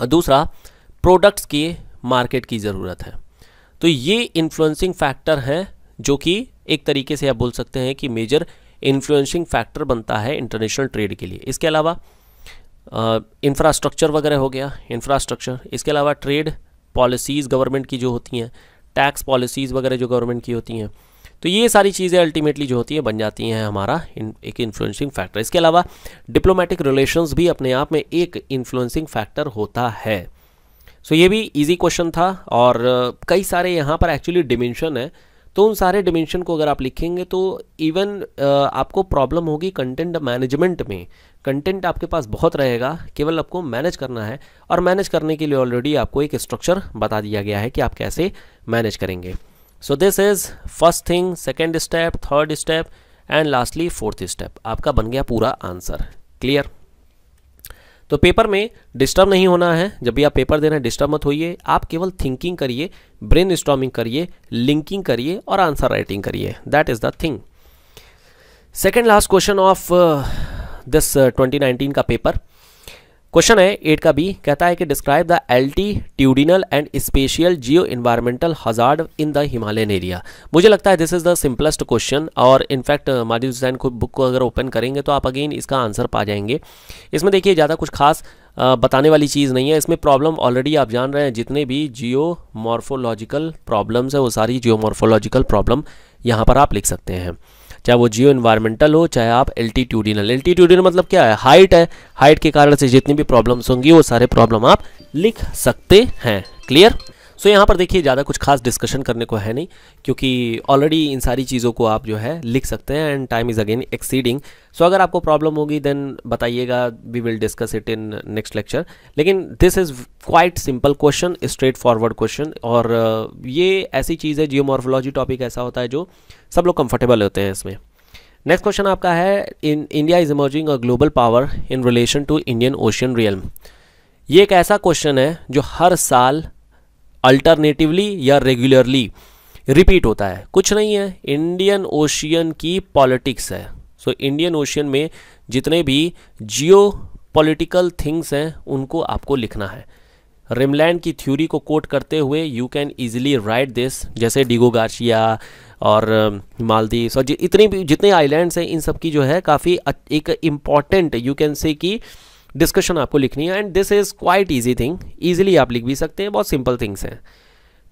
और दूसरा प्रोडक्ट्स की मार्केट की ज़रूरत है तो ये इन्फ्लुएंसिंग फैक्टर हैं जो कि एक तरीके से आप बोल सकते हैं कि मेजर इन्फ्लुएंसिंग फैक्टर बनता है इंटरनेशनल ट्रेड के लिए इसके अलावा इंफ्रास्ट्रक्चर वगैरह हो गया इंफ्रास्ट्रक्चर इसके अलावा ट्रेड पॉलिसीज़ गवर्नमेंट की जो होती हैं टैक्स पॉलिसीज़ वगैरह जो गवर्नमेंट की होती हैं तो ये सारी चीज़ें अल्टीमेटली जो होती हैं बन जाती हैं हमारा इन, एक इन्फ्लुएंसिंग फैक्टर इसके अलावा डिप्लोमेटिक रिलेशंस भी अपने आप में एक इन्फ्लुएंसिंग फैक्टर होता है सो so, ये भी इजी क्वेश्चन था और कई सारे यहाँ पर एक्चुअली डिमेंशन है तो उन सारे डिमेंशन को अगर आप लिखेंगे तो इवन आपको प्रॉब्लम होगी कंटेंट मैनेजमेंट में कंटेंट आपके पास बहुत रहेगा केवल आपको मैनेज करना है और मैनेज करने के लिए ऑलरेडी आपको एक स्ट्रक्चर बता दिया गया है कि आप कैसे मैनेज करेंगे so this is first thing second step third step and lastly fourth step आपका बन गया पूरा आंसर क्लियर तो पेपर में डिस्टर्ब नहीं होना है जब भी आप पेपर दे रहे हैं डिस्टर्ब मत होइए आप केवल थिंकिंग करिए ब्रेन स्टॉमिंग करिए लिंकिंग करिए और आंसर राइटिंग करिए that is the thing second last question of this twenty nineteen का पेपर क्वेश्चन है एट का बी कहता है कि describe the altitudinal and spatial geo environmental hazard in the Himalayan area मुझे लगता है this is the simplest question और इनफैक्ट माजी हुसैन को बुक को अगर ओपन करेंगे तो आप अगेन इसका आंसर पा जाएंगे इसमें देखिए ज़्यादा कुछ खास uh, बताने वाली चीज़ नहीं है इसमें प्रॉब्लम ऑलरेडी आप जान रहे हैं जितने भी जियो मॉर्फोलॉजिकल प्रॉब्लम्स हैं वो सारी जियो मॉर्फोलॉजिकल प्रॉब्लम यहाँ पर आप लिख सकते हैं चाहे वो जियो इन्वायरमेंटल हो चाहे आप एल्टीट्यूडिनल एल्टीट्यूडिनल मतलब क्या है हाइट है हाइट के कारण से जितनी भी प्रॉब्लम्स होंगी वो सारे प्रॉब्लम आप लिख सकते हैं क्लियर सो यहाँ पर देखिए ज़्यादा कुछ खास डिस्कशन करने को है नहीं क्योंकि ऑलरेडी इन सारी चीज़ों को आप जो है लिख सकते हैं and time is again exceeding so अगर आपको प्रॉब्लम होगी देन बताइएगा we will discuss it in next lecture लेकिन this is quite simple question straight forward question और ये ऐसी चीज़ है जियोमॉर्फोलॉजी टॉपिक ऐसा होता है जो सब लोग कंफर्टेबल होते हैं इसमें नेक्स्ट क्वेश्चन आपका है in India is emerging a global power in relation to Indian Ocean real ये एक ऐसा क्वेश्चन है जो हर साल अल्टरनेटिवली या रेगुलरली रिपीट होता है कुछ नहीं है इंडियन ओशियन की पॉलिटिक्स है सो इंडियन ओशियन में जितने भी जियो पॉलिटिकल थिंग्स हैं उनको आपको लिखना है रिमलैंड की थ्योरी को कोट करते हुए you can easily write this जैसे डिगो गार्शिया और मालदीव और जितने भी जितने आइलैंड्स हैं इन सब की जो है काफ़ी एक इम्पॉर्टेंट यू कैन से कि डिस्कशन आपको लिखनी है and this is quite easy thing easily आप लिख भी सकते हैं बहुत सिंपल थिंग्स हैं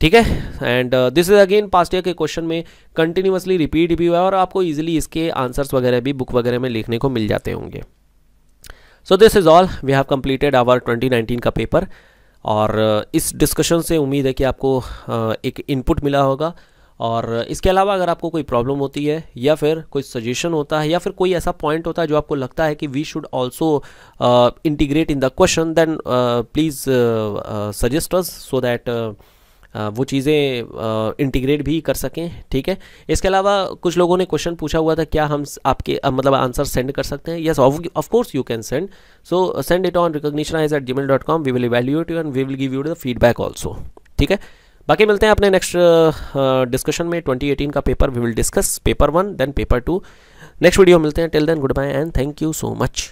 ठीक है and this is again past year के क्वेश्चन में कंटिन्यूसली रिपीट भी हुआ है और आपको ईजिली इसके आंसर्स वगैरह भी बुक वगैरह में लिखने को मिल जाते होंगे so this is all we have completed our nineteen का पेपर और uh, इस डिस्कशन से उम्मीद है कि आपको uh, एक इनपुट मिला होगा और इसके अलावा अगर आपको कोई प्रॉब्लम होती है या फिर कोई सजेशन होता है या फिर कोई ऐसा पॉइंट होता है जो आपको लगता है कि we should also integrate in the question then please suggest us so that वो चीज़ें इंटीग्रेट uh, भी कर सकें ठीक है इसके अलावा कुछ लोगों ने क्वेश्चन पूछा हुआ था क्या हम आपके uh, मतलब आंसर सेंड कर सकते हैं yes of course you can send so send it on recognition age at Gmail dot com we will evaluate you and we will give you the feedback also ठीक है बाकी मिलते हैं अपने next discussion uh, uh, में 2018 का paper we will discuss paper one then paper two next video मिलते हैं till then good bye and thank you so much